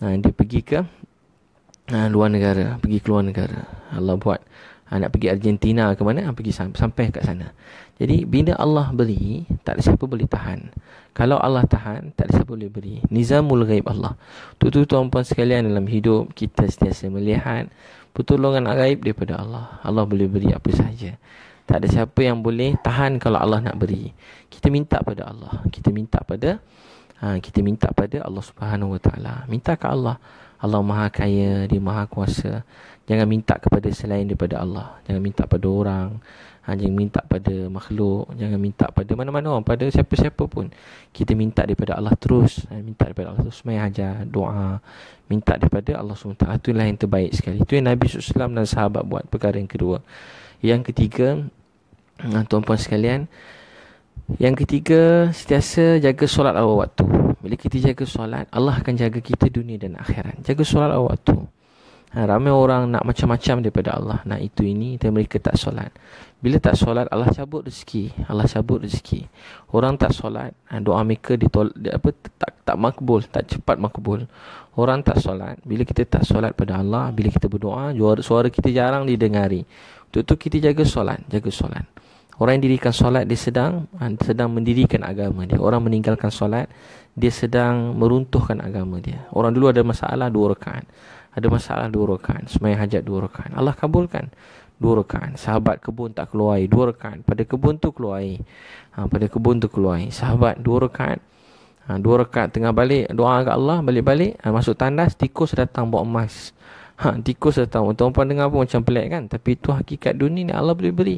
ha, Dia pergi ke ha, Luar negara Pergi ke luar negara Allah buat ha, nak pergi Argentina ke mana ha, pergi sam- sampai kat sana jadi bila Allah beri tak ada siapa boleh tahan kalau Allah tahan tak ada siapa boleh beri nizamul ghaib Allah Tutu tu tuan-puan sekalian dalam hidup kita sentiasa melihat pertolongan ghaib daripada Allah Allah boleh beri apa sahaja. tak ada siapa yang boleh tahan kalau Allah nak beri kita minta pada Allah kita minta pada ha, kita minta pada Allah Subhanahu Wa Taala minta ke Allah Allah Maha Kaya, Dia Maha Kuasa. Jangan minta kepada selain daripada Allah. Jangan minta pada orang. Ha, jangan minta pada makhluk. Jangan minta pada mana-mana orang. Pada siapa-siapa pun. Kita minta daripada Allah terus. Ha, minta daripada Allah terus. Semayang hajar. Doa. Minta daripada Allah SWT. Itu ha, lah yang terbaik sekali. Itu yang Nabi SAW dan sahabat buat. Perkara yang kedua. Yang ketiga. Ha, tuan-puan sekalian. Yang ketiga. Setiasa jaga solat awal waktu. Bila kita jaga solat. Allah akan jaga kita dunia dan akhirat. Jaga solat awal waktu. Ha, ramai orang nak macam-macam daripada Allah. Nak itu ini, tapi mereka tak solat. Bila tak solat, Allah cabut rezeki. Allah cabut rezeki. Orang tak solat, ha, doa mereka ditol di, apa, tak, tak makbul, tak cepat makbul. Orang tak solat, bila kita tak solat pada Allah, bila kita berdoa, juara, suara kita jarang didengari. Untuk itu, kita jaga solat. Jaga solat. Orang yang dirikan solat, dia sedang ha, sedang mendirikan agama dia. Orang meninggalkan solat, dia sedang meruntuhkan agama dia. Orang dulu ada masalah, dua rekaan ada masalah dua rakaat sembahyang hajat dua rakaat Allah kabulkan dua rakaat sahabat kebun tak keluar air dua rakaat pada kebun tu keluar ha, pada kebun tu keluar sahabat dua rakaat ha, dua rakaat tengah balik doa agak Allah balik-balik ha, masuk tandas tikus datang bawa emas ha, tikus datang tuan puan dengar pun macam pelik kan tapi itu hakikat dunia ni Allah boleh beri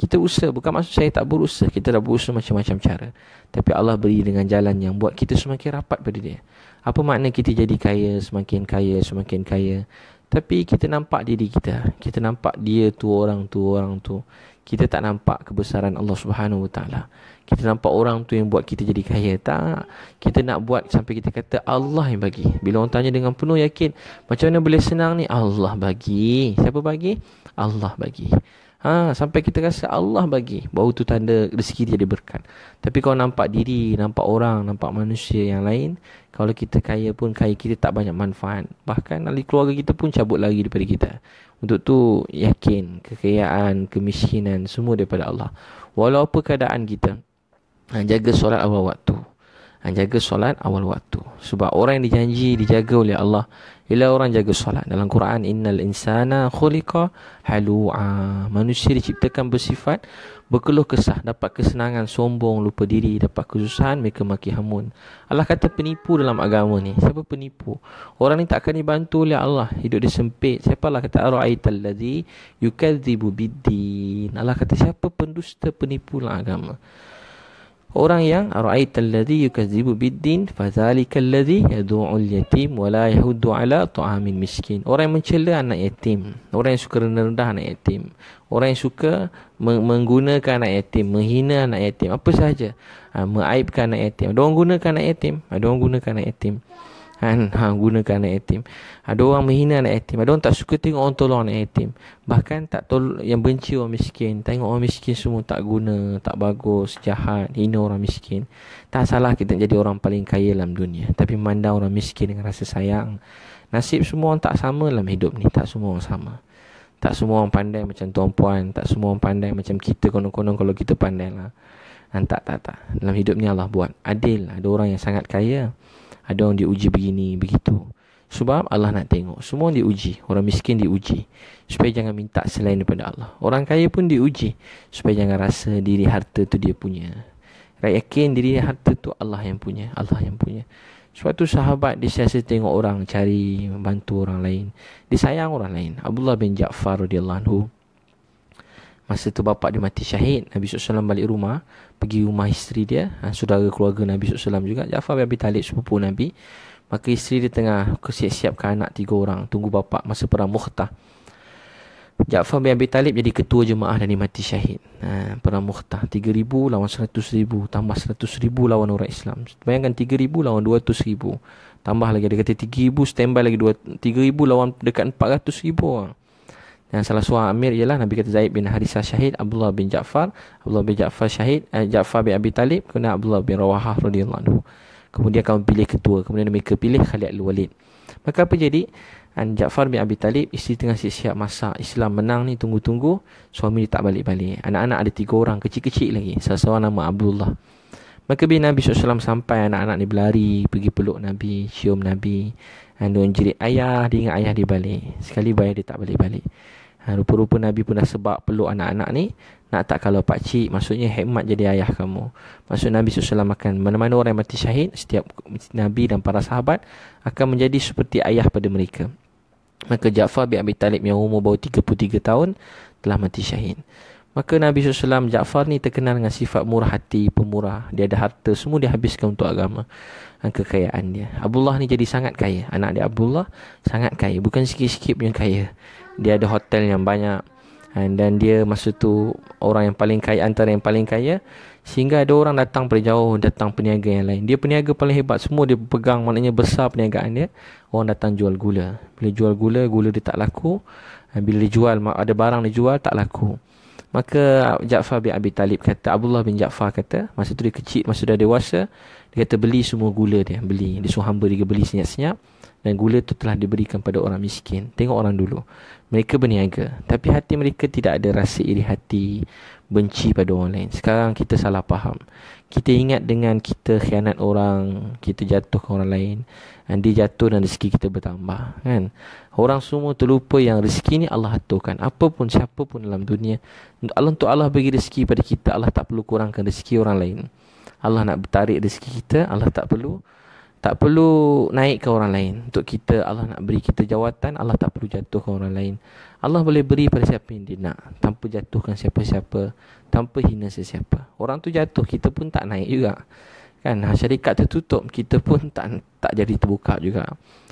kita usaha bukan maksud saya tak berusaha kita dah berusaha macam-macam cara tapi Allah beri dengan jalan yang buat kita semakin rapat pada dia apa makna kita jadi kaya, semakin kaya, semakin kaya. Tapi kita nampak diri kita. Kita nampak dia tu orang tu orang tu. Kita tak nampak kebesaran Allah Subhanahu Wa Kita nampak orang tu yang buat kita jadi kaya tak. Kita nak buat sampai kita kata Allah yang bagi. Bila orang tanya dengan penuh yakin, macam mana boleh senang ni? Allah bagi. Siapa bagi? Allah bagi. Ha, sampai kita rasa Allah bagi Baru tu tanda rezeki dia ada berkat Tapi kau nampak diri, nampak orang, nampak manusia yang lain Kalau kita kaya pun kaya kita tak banyak manfaat Bahkan ahli keluarga kita pun cabut lari daripada kita Untuk tu yakin kekayaan, kemiskinan semua daripada Allah Walaupun keadaan kita ha, Jaga solat awal waktu ha, Jaga solat awal waktu Sebab orang yang dijanji dijaga oleh Allah Ila orang jaga solat Dalam Quran Innal insana khuliqa halu'a Manusia diciptakan bersifat Berkeluh kesah Dapat kesenangan Sombong Lupa diri Dapat kesusahan Mereka maki hamun Allah kata penipu dalam agama ni Siapa penipu? Orang ni tak akan dibantu oleh Allah Hidup dia sempit Siapa Allah kata Ara'aital ladhi Yukadzibu biddin Allah kata siapa pendusta penipu dalam agama orang yang ra'aital ladzi yukadzibu bid-din fadzalika alladzi yad'ul yatim wa la yahuddu ala tu'amin miskin orang yang mencela anak yatim orang yang suka rendah anak yatim orang yang suka menggunakan anak yatim menghina anak yatim apa sahaja ha, ah, meaibkan anak yatim ada orang gunakan anak yatim ada orang gunakan anak yatim kan ha, gunakan anak yatim ada orang menghina anak yatim ada orang tak suka tengok orang tolong anak yatim bahkan tak tol yang benci orang miskin tengok orang miskin semua tak guna tak bagus jahat hina orang miskin tak salah kita jadi orang paling kaya dalam dunia tapi memandang orang miskin dengan rasa sayang nasib semua orang tak sama dalam hidup ni tak semua orang sama tak semua orang pandai macam tuan puan tak semua orang pandai macam kita konon-konon kalau kita pandai lah Ha, tak, tak, tak. Dalam hidup ni Allah buat. Adil. Ada orang yang sangat kaya. Ada orang diuji begini, begitu. Sebab Allah nak tengok. Semua orang diuji. Orang miskin diuji. Supaya jangan minta selain daripada Allah. Orang kaya pun diuji. Supaya jangan rasa diri harta tu dia punya. Rakyat yakin diri harta tu Allah yang punya. Allah yang punya. Sebab tu sahabat dia siasa tengok orang cari membantu orang lain. Dia sayang orang lain. Abdullah bin Ja'far radhiyallahu anhu. Masa tu bapak dia mati syahid Nabi SAW balik rumah Pergi rumah isteri dia ha, Saudara keluarga Nabi SAW juga Jafar bin Abi Talib sepupu Nabi Maka isteri dia tengah siap-siapkan anak tiga orang Tunggu bapak masa perang Mukhtar Jaafar bin Abi Talib jadi ketua jemaah dan dia mati syahid. Ha, Perang Muhtah. 3,000 lawan 100,000. Tambah 100,000 lawan orang Islam. Bayangkan 3,000 lawan 200,000. Tambah lagi. Dia kata 3,000 standby lagi. 2, 3,000 lawan dekat 400,000 orang. Lah. Dan salah seorang amir ialah Nabi kata Zaid bin Harisah syahid, Abdullah bin Ja'far, Abdullah bin Ja'far syahid, eh, Ja'far bin Abi Talib, kemudian Abdullah bin Rawahah radhiyallahu anhu. Kemudian kamu pilih ketua, kemudian mereka pilih Khalid al-Walid. Maka apa jadi? An Ja'far bin Abi Talib, isteri tengah siap-siap masak. Islam menang ni tunggu-tunggu, suami dia tak balik-balik. Anak-anak ada tiga orang, kecil-kecil lagi. Salah seorang nama Abdullah. Maka bila Nabi SAW sampai anak-anak ni berlari Pergi peluk Nabi Cium Nabi Dan jerit ayah Dia ingat ayah dia balik Sekali bayar dia tak balik-balik ha, Rupa-rupa Nabi pun dah sebab peluk anak-anak ni Nak tak kalau Pak Cik, Maksudnya hikmat jadi ayah kamu Maksud Nabi SAW akan Mana-mana orang mati syahid Setiap Nabi dan para sahabat Akan menjadi seperti ayah pada mereka Maka Ja'far bin Abi Talib yang umur baru 33 tahun Telah mati syahid Maka Nabi SAW Ja'far ni terkenal dengan sifat murah hati, pemurah. Dia ada harta, semua dia habiskan untuk agama. Dan eh, kekayaan dia. Abdullah ni jadi sangat kaya. Anak dia Abdullah sangat kaya. Bukan sikit-sikit punya kaya. Dia ada hotel yang banyak. Eh, dan dia masa tu orang yang paling kaya, antara yang paling kaya. Sehingga ada orang datang dari jauh, datang peniaga yang lain. Dia peniaga paling hebat. Semua dia pegang, maknanya besar peniagaan dia. Orang datang jual gula. Bila jual gula, gula dia tak laku. Eh, bila dia jual, ada barang dia jual, tak laku. Maka Ja'far bin Abi Talib kata, Abdullah bin Ja'far kata, masa tu dia kecil, masa dah dewasa, dia kata beli semua gula dia, beli. Dia suruh hamba dia beli senyap-senyap. Dan gula tu telah diberikan pada orang miskin. Tengok orang dulu. Mereka berniaga. Tapi hati mereka tidak ada rasa iri hati, benci pada orang lain. Sekarang kita salah faham kita ingat dengan kita khianat orang, kita jatuh ke orang lain, dan dia jatuh dan rezeki kita bertambah, kan? Orang semua terlupa yang rezeki ni Allah aturkan. Apa pun siapa pun dalam dunia, Allah untuk Allah bagi rezeki pada kita, Allah tak perlu kurangkan rezeki orang lain. Allah nak bertarik rezeki kita, Allah tak perlu tak perlu naik ke orang lain Untuk kita Allah nak beri kita jawatan Allah tak perlu jatuh ke orang lain Allah boleh beri pada siapa yang dia nak Tanpa jatuhkan siapa-siapa Tanpa hina sesiapa Orang tu jatuh Kita pun tak naik juga Kan ha, syarikat tertutup Kita pun tak tak jadi terbuka juga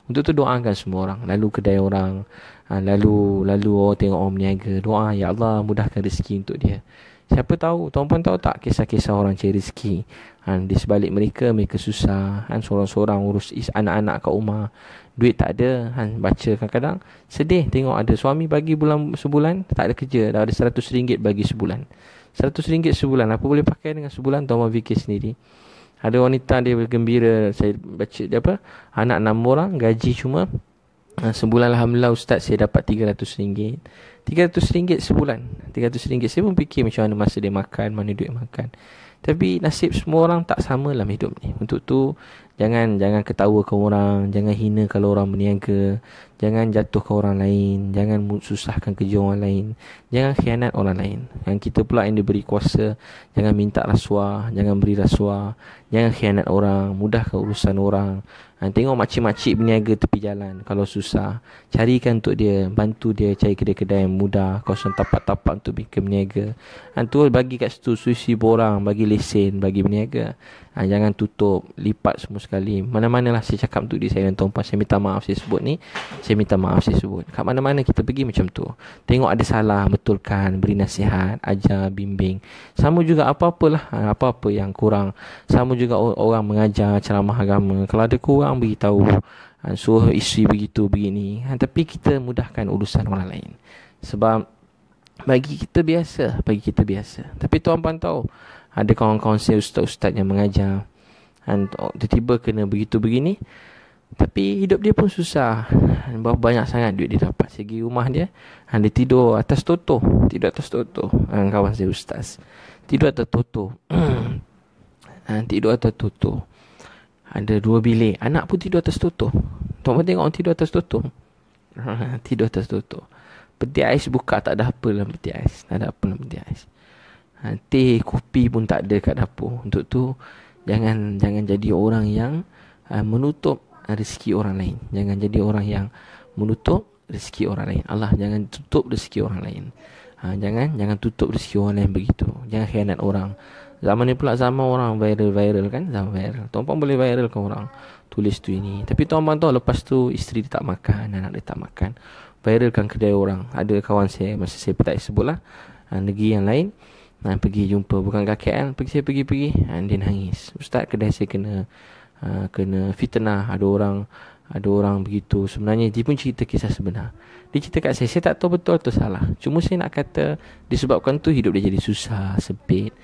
untuk tu doakan semua orang Lalu kedai orang ha, Lalu lalu oh, tengok orang meniaga Doa Ya Allah mudahkan rezeki untuk dia Siapa tahu Tuan puan tahu tak Kisah-kisah orang cari rezeki Kan, di sebalik mereka, mereka susah. Kan, seorang-seorang urus is anak-anak kat rumah. Duit tak ada. Kan, baca kadang-kadang. Sedih tengok ada suami bagi bulan sebulan. Tak ada kerja. Dah ada seratus ringgit bagi sebulan. seratus ringgit sebulan. Apa boleh pakai dengan sebulan? Tuan Mahfiz fikir sendiri. Ada wanita dia bergembira. Saya baca dia apa? Anak enam orang. Gaji cuma. Ha, sebulan Alhamdulillah Ustaz saya dapat tiga RM300. RM300 sebulan. RM300 saya pun fikir macam mana masa dia makan. Mana duit makan. Tapi nasib semua orang tak sama dalam hidup ni. Untuk tu jangan jangan ketawakan orang, jangan hina kalau orang berniaga, jangan jatuh jatuhkan orang lain, jangan susahkan kerja orang lain, jangan khianat orang lain. Yang kita pula yang diberi kuasa, jangan minta rasuah, jangan beri rasuah, jangan khianat orang, mudahkan urusan orang, ha, Tengok makcik-makcik berniaga tepi jalan Kalau susah Carikan untuk dia Bantu dia cari kedai-kedai yang mudah Kosong tapak-tapak untuk mereka berniaga ha, Tu bagi kat situ Susi borang Bagi lesen Bagi berniaga ha, Jangan tutup Lipat semua sekali Mana-mana lah saya cakap untuk diri saya dan tuan-puan Saya minta maaf saya sebut ni Saya minta maaf saya sebut Kat mana-mana kita pergi macam tu Tengok ada salah Betulkan Beri nasihat Ajar Bimbing Sama juga apa-apalah ha, Apa-apa yang kurang Sama juga orang mengajar ceramah agama Kalau ada kurang beritahu ha, Suruh isteri begitu begini ha, Tapi kita mudahkan urusan orang lain Sebab bagi kita biasa, bagi kita biasa. Tapi tuan-tuan tahu, ada kawan-kawan saya ustaz-ustaz yang mengajar dan oh, tiba-tiba kena begitu begini tapi hidup dia pun susah Berapa banyak sangat duit dia dapat Segi rumah dia Han, Dia tidur atas toto Tidur atas toto Han, Kawan saya ustaz Tidur atas toto Han, Tidur atas toto Ada dua bilik Anak pun tidur atas toto Tak apa tengok orang tidur atas toto Tidur atas toto Peti ais buka tak ada apa dalam peti ais Tak ada apa dalam peti ais ha, teh kopi pun tak ada kat dapur untuk tu jangan jangan jadi orang yang ha, menutup ha, rezeki orang lain jangan jadi orang yang menutup rezeki orang lain Allah jangan tutup rezeki orang lain ha, jangan jangan tutup rezeki orang lain begitu jangan khianat orang Zaman ni pula zaman orang viral-viral kan Zaman viral Tuan boleh viral ke orang Tulis tu ini Tapi tuan puan tahu lepas tu Isteri dia tak makan Anak dia tak makan Viralkan kedai orang Ada kawan saya Masa saya tak sebut lah ha, Negeri yang lain ha, pergi jumpa bukan kakek eh. kan pergi saya pergi pergi ha, dia nangis ustaz kedai saya kena ha, kena fitnah ada orang ada orang begitu sebenarnya dia pun cerita kisah sebenar dia cerita kat saya saya tak tahu betul atau salah cuma saya nak kata disebabkan tu hidup dia jadi susah sempit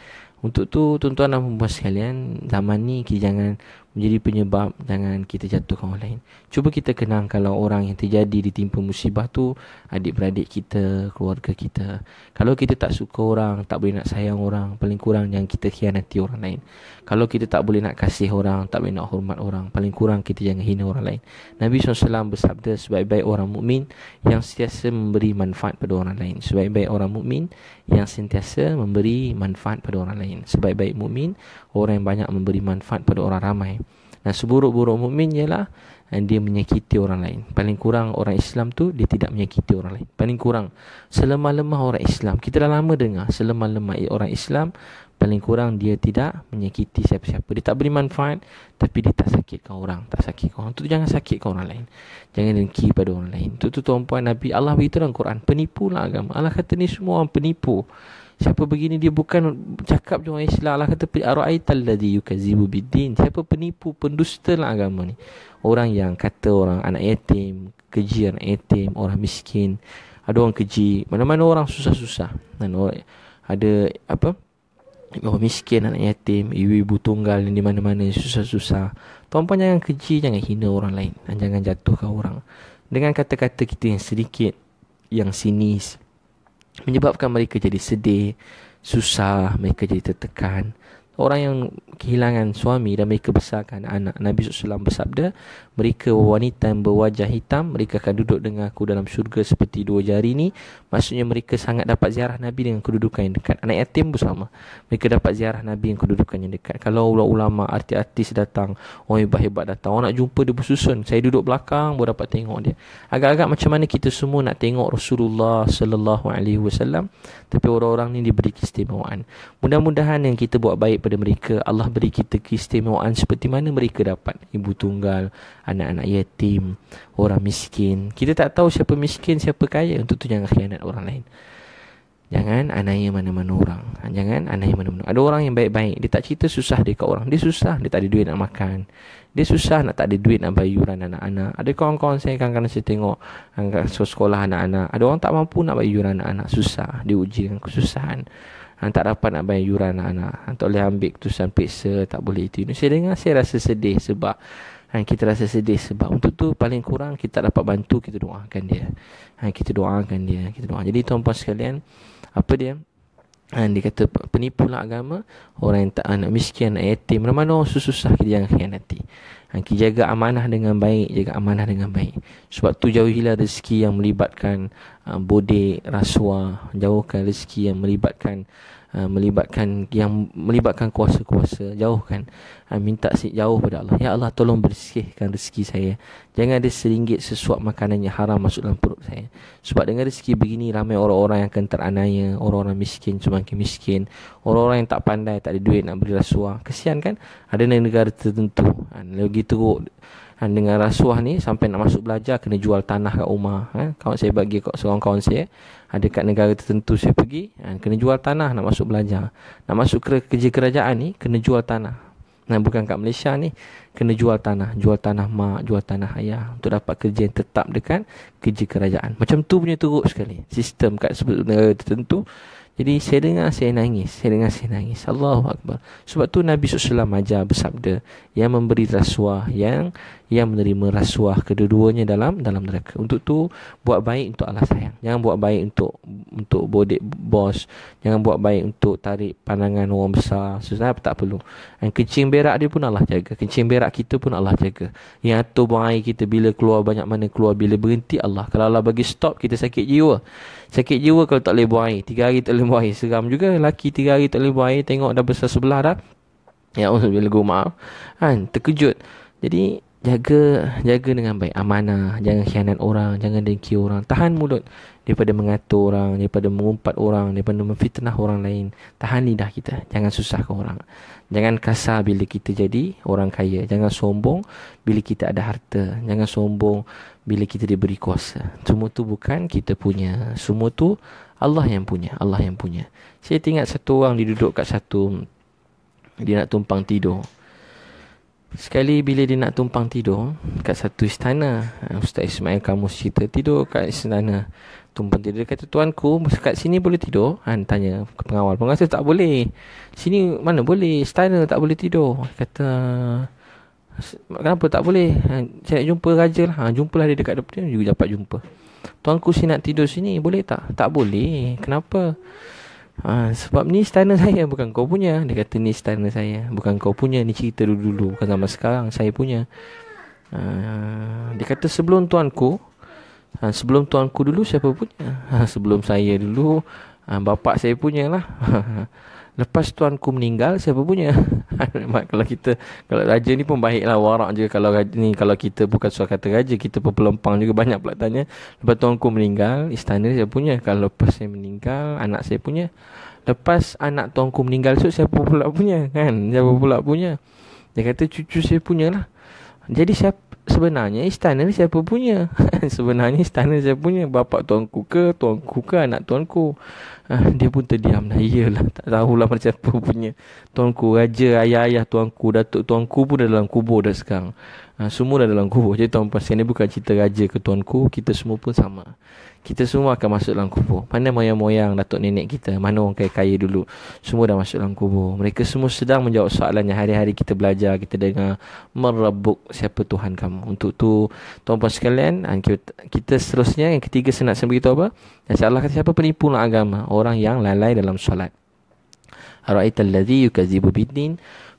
untuk tu tuan-tuan dan puan sekalian zaman ni kita jangan menjadi penyebab tangan kita jatuhkan orang lain. Cuba kita kenang kalau orang yang terjadi ditimpa musibah tu adik-beradik kita, keluarga kita. Kalau kita tak suka orang, tak boleh nak sayang orang, paling kurang jangan kita khianati orang lain. Kalau kita tak boleh nak kasih orang, tak boleh nak hormat orang, paling kurang kita jangan hina orang lain. Nabi SAW bersabda sebaik-baik orang mukmin yang sentiasa memberi manfaat pada orang lain. Sebaik-baik orang mukmin yang sentiasa memberi manfaat pada orang lain. Sebaik-baik mukmin orang yang banyak memberi manfaat pada orang ramai. Dan seburuk-buruk mukmin ialah eh, dia menyakiti orang lain. Paling kurang orang Islam tu dia tidak menyakiti orang lain. Paling kurang selemah-lemah orang Islam. Kita dah lama dengar selemah-lemah orang Islam paling kurang dia tidak menyakiti siapa-siapa. Dia tak beri manfaat tapi dia tak sakitkan orang, tak sakitkan orang. Tu jangan sakitkan orang lain. Jangan dengki pada orang lain. Tu tu tuan-puan Nabi Allah beritahu dalam Quran, penipulah agama. Allah kata ni semua orang penipu. Siapa begini dia bukan cakap je orang Islam Allah kata Ara'aital ladhi yukazibu bidin Siapa penipu pendusta dalam agama ni Orang yang kata orang anak yatim Keji anak yatim Orang miskin Ada orang keji Mana-mana orang susah-susah Dan orang, Ada apa Oh miskin anak yatim Ibu-ibu tunggal Di mana-mana Susah-susah Tuan-puan jangan keji Jangan hina orang lain Dan jangan jatuhkan orang Dengan kata-kata kita yang sedikit Yang sinis menyebabkan mereka jadi sedih, susah, mereka jadi tertekan Orang yang kehilangan suami dan mereka besarkan anak Nabi SAW bersabda Mereka wanita yang berwajah hitam Mereka akan duduk dengan aku dalam syurga seperti dua jari ini Maksudnya mereka sangat dapat ziarah Nabi dengan kedudukan yang dekat Anak yatim pun sama Mereka dapat ziarah Nabi dengan kedudukan yang dekat Kalau ulama-ulama, artis-artis datang Orang oh, hebat-hebat datang Orang nak jumpa dia bersusun Saya duduk belakang boleh dapat tengok dia Agak-agak macam mana kita semua nak tengok Rasulullah SAW Tapi orang-orang ni diberi keistimewaan Mudah-mudahan yang kita buat baik daripada mereka Allah beri kita keistimewaan seperti mana mereka dapat ibu tunggal anak-anak yatim orang miskin kita tak tahu siapa miskin siapa kaya untuk tu jangan khianat orang lain jangan anaya mana-mana orang ha, jangan anaya mana-mana ada orang yang baik-baik dia tak cerita susah dia kat orang dia susah dia tak ada duit nak makan dia susah nak tak ada duit nak bayuran anak-anak ada kawan-kawan saya kadang-kadang saya tengok angkat sekolah anak-anak ada orang tak mampu nak bayuran anak-anak susah dia uji dengan kesusahan Han tak dapat nak bayar yuran anak-anak. Han tak boleh ambil keputusan periksa. Tak boleh itu. saya dengar saya rasa sedih sebab Han kita rasa sedih sebab untuk tu paling kurang kita tak dapat bantu kita doakan dia. Han kita doakan dia. Kita doakan. Jadi tuan-puan sekalian apa dia? Han dia kata penipu lah agama. Orang yang tak anak miskin, anak yatim. Mana-mana orang susah susah kita yang khianati. Okay, ha, jaga amanah dengan baik, jaga amanah dengan baik. Sebab tu jauhilah rezeki yang melibatkan uh, bodek, rasuah, jauhkan rezeki yang melibatkan Ah, melibatkan yang melibatkan kuasa-kuasa jauhkan ha, minta si jauh pada Allah ya Allah tolong bersihkan rezeki saya jangan ada seringgit sesuap makanannya haram masuk dalam perut saya sebab dengan rezeki begini ramai orang-orang yang akan teranaya orang-orang miskin semakin miskin orang-orang yang tak pandai tak ada duit nak beri rasuah kesian kan ada negara tertentu ha, lagi teruk ha, dengan rasuah ni sampai nak masuk belajar kena jual tanah kat rumah ha, kawan saya bagi kat seorang kawan saya ha, dekat negara tertentu saya pergi ha, kena jual tanah nak masuk belajar nak masuk ke kerja kerajaan ni kena jual tanah nah bukan kat Malaysia ni kena jual tanah jual tanah mak jual tanah ayah untuk dapat kerja yang tetap dekat kerja kerajaan macam tu punya teruk sekali sistem kat sebut negara tertentu jadi saya dengar saya nangis saya dengar saya nangis Allahu akbar sebab tu Nabi sallallahu alaihi wasallam ajar bersabda yang memberi rasuah yang yang menerima rasuah kedua-duanya dalam dalam neraka. Untuk tu buat baik untuk Allah sayang. Jangan buat baik untuk untuk bodek bos. Jangan buat baik untuk tarik pandangan orang besar. Sebenarnya tak perlu. Yang kencing berak dia pun Allah jaga. Kencing berak kita pun Allah jaga. Yang atur buang air kita bila keluar banyak mana keluar bila berhenti Allah. Kalau Allah bagi stop kita sakit jiwa. Sakit jiwa kalau tak boleh buang air. Tiga hari tak boleh buang air. Seram juga laki tiga hari tak boleh buang air. Tengok dah besar sebelah dah. Ya Allah, bila gue maaf. Kan, terkejut. Jadi, jaga jaga dengan baik amanah jangan khianat orang jangan dengki orang tahan mulut daripada mengatur orang daripada mengumpat orang daripada memfitnah orang lain tahan lidah kita jangan susahkan orang jangan kasar bila kita jadi orang kaya jangan sombong bila kita ada harta jangan sombong bila kita diberi kuasa semua tu bukan kita punya semua tu Allah yang punya Allah yang punya saya ingat satu orang duduk kat satu dia nak tumpang tidur Sekali bila dia nak tumpang tidur kat satu istana eh, Ustaz Ismail kamu cerita tidur kat istana Tumpang tidur Dia kata tuanku kat sini boleh tidur Han tanya ke pengawal Pengawal tak boleh Sini mana boleh Istana tak boleh tidur dia Kata Kenapa tak boleh Han, Saya nak jumpa raja lah ha, Jumpalah dia dekat depan Dia juga dapat jumpa Tuanku si nak tidur sini Boleh tak Tak boleh Kenapa Uh, sebab ni istana saya bukan kau punya Dia kata ni istana saya Bukan kau punya Ni cerita dulu-dulu Bukan zaman sekarang Saya punya uh, Dia kata sebelum tuanku uh, Sebelum tuanku dulu siapa punya uh, Sebelum saya dulu uh, Bapak saya punyalah. lah Lepas tuanku meninggal siapa punya? Mak kalau kita kalau raja ni pun baiklah warak je kalau raja ni kalau kita bukan suka kata raja kita pun pelompang juga banyak pula tanya. Lepas tuanku meninggal istana ni siapa punya? Kalau lepas saya meninggal anak saya punya. Lepas anak tuanku meninggal so siapa pula punya kan? Siapa pula punya? Dia kata cucu saya punya lah. Jadi siapa sebenarnya istana ni siapa punya? sebenarnya istana siapa punya? Bapa tuanku ke, tuanku ke, anak tuanku? Ah, dia pun terdiam lah. Iyalah, tak tahulah macam siapa punya. Tuanku, raja, ayah-ayah tuanku, datuk tuanku pun dah dalam kubur dah sekarang. Ah, semua dah dalam kubur. Jadi tuan pasti ni bukan cerita raja ke tuanku. Kita semua pun sama kita semua akan masuk dalam kubur. Mana moyang-moyang datuk nenek kita, mana orang kaya-kaya dulu, semua dah masuk dalam kubur. Mereka semua sedang menjawab soalan yang hari-hari kita belajar, kita dengar merabuk siapa Tuhan kamu. Untuk tu, tuan-tuan sekalian, ah, kita seterusnya yang ketiga saya nak sebut apa? Yang saya Allah kata siapa penipu agama? Orang yang lalai dalam solat. Ra'aital ladzi yukadzibu bid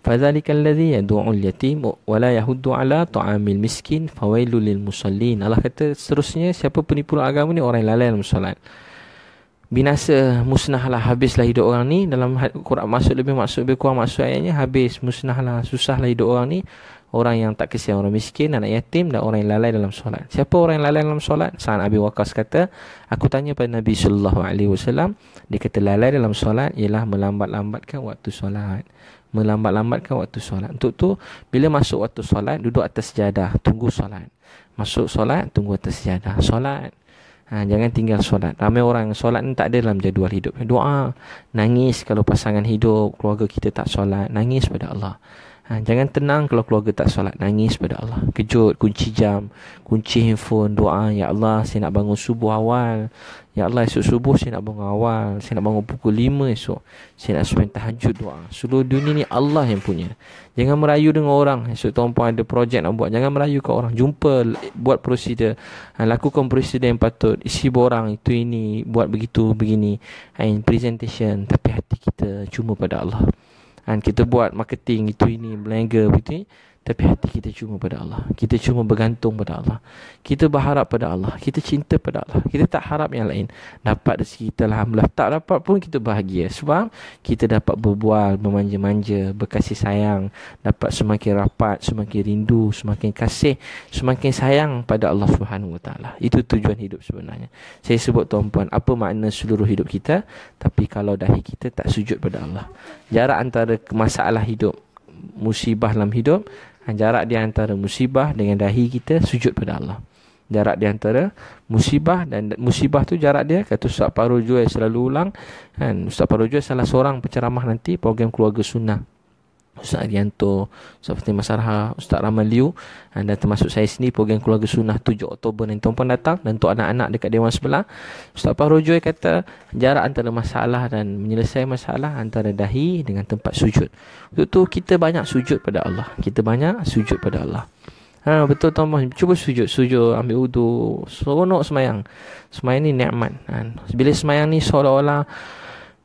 فذلك الذي يدعو اليتيم ولا يهد على طعام المسكين فويل musallin. Allah kata seterusnya siapa penipu agama ni orang lalai dalam solat binasa musnahlah habislah hidup orang ni dalam Quran masuk lebih masuk lebih kurang maksud ayatnya habis musnahlah susahlah hidup orang ni orang yang tak kesian orang miskin anak yatim dan orang yang lalai dalam solat siapa orang yang lalai dalam solat Sa'an Abi Waqqas kata aku tanya pada Nabi sallallahu alaihi wasallam dia kata lalai dalam solat ialah melambat-lambatkan waktu solat melambat-lambatkan waktu solat. Untuk tu, bila masuk waktu solat, duduk atas sejadah, tunggu solat. Masuk solat, tunggu atas sejadah. Solat, ha, jangan tinggal solat. Ramai orang, solat ni tak ada dalam jadual hidup. Doa, nangis kalau pasangan hidup, keluarga kita tak solat, nangis pada Allah. Ha, jangan tenang kalau keluarga tak solat Nangis pada Allah Kejut, kunci jam Kunci handphone, doa Ya Allah, saya nak bangun subuh awal Ya Allah, esok subuh saya nak bangun awal Saya nak bangun pukul 5 esok Saya nak spend tahajud doa Seluruh dunia ni Allah yang punya Jangan merayu dengan orang Esok tuan puan ada projek nak buat Jangan merayu ke orang Jumpa, buat prosedur ha, Lakukan prosedur yang patut Isi borang, itu ini Buat begitu, begini ha, In presentation Tapi hati kita cuma pada Allah kan kita buat marketing itu ini blanger begitu tapi hati kita cuma pada Allah Kita cuma bergantung pada Allah Kita berharap pada Allah Kita cinta pada Allah Kita tak harap yang lain Dapat rezeki kita Alhamdulillah Tak dapat pun kita bahagia Sebab kita dapat berbual Bermanja-manja Berkasih sayang Dapat semakin rapat Semakin rindu Semakin kasih Semakin sayang pada Allah SWT Itu tujuan hidup sebenarnya Saya sebut tuan-puan Apa makna seluruh hidup kita Tapi kalau dahi kita tak sujud pada Allah Jarak antara masalah hidup musibah dalam hidup jarak di antara musibah dengan dahi kita sujud pada Allah jarak di antara musibah dan musibah tu jarak dia kata Ustaz Paru Jua selalu ulang kan Ustaz Paru Jua salah seorang penceramah nanti program keluarga sunnah Ustaz Arianto, Ustaz Fatimah Masarha, Ustaz Rahman Liu dan termasuk saya sendiri program keluarga sunnah 7 Oktober nanti tuan-tuan datang dan untuk anak-anak dekat dewan sebelah Ustaz Farujoy kata jarak antara masalah dan menyelesaikan masalah antara dahi dengan tempat sujud. Untuk tu kita banyak sujud pada Allah. Kita banyak sujud pada Allah. Ha, betul tuan -tuan. Cuba sujud. Sujud. Ambil udu. Seronok semayang. Semayang ni ni'mat. Ha. Kan? Bila semayang ni seolah-olah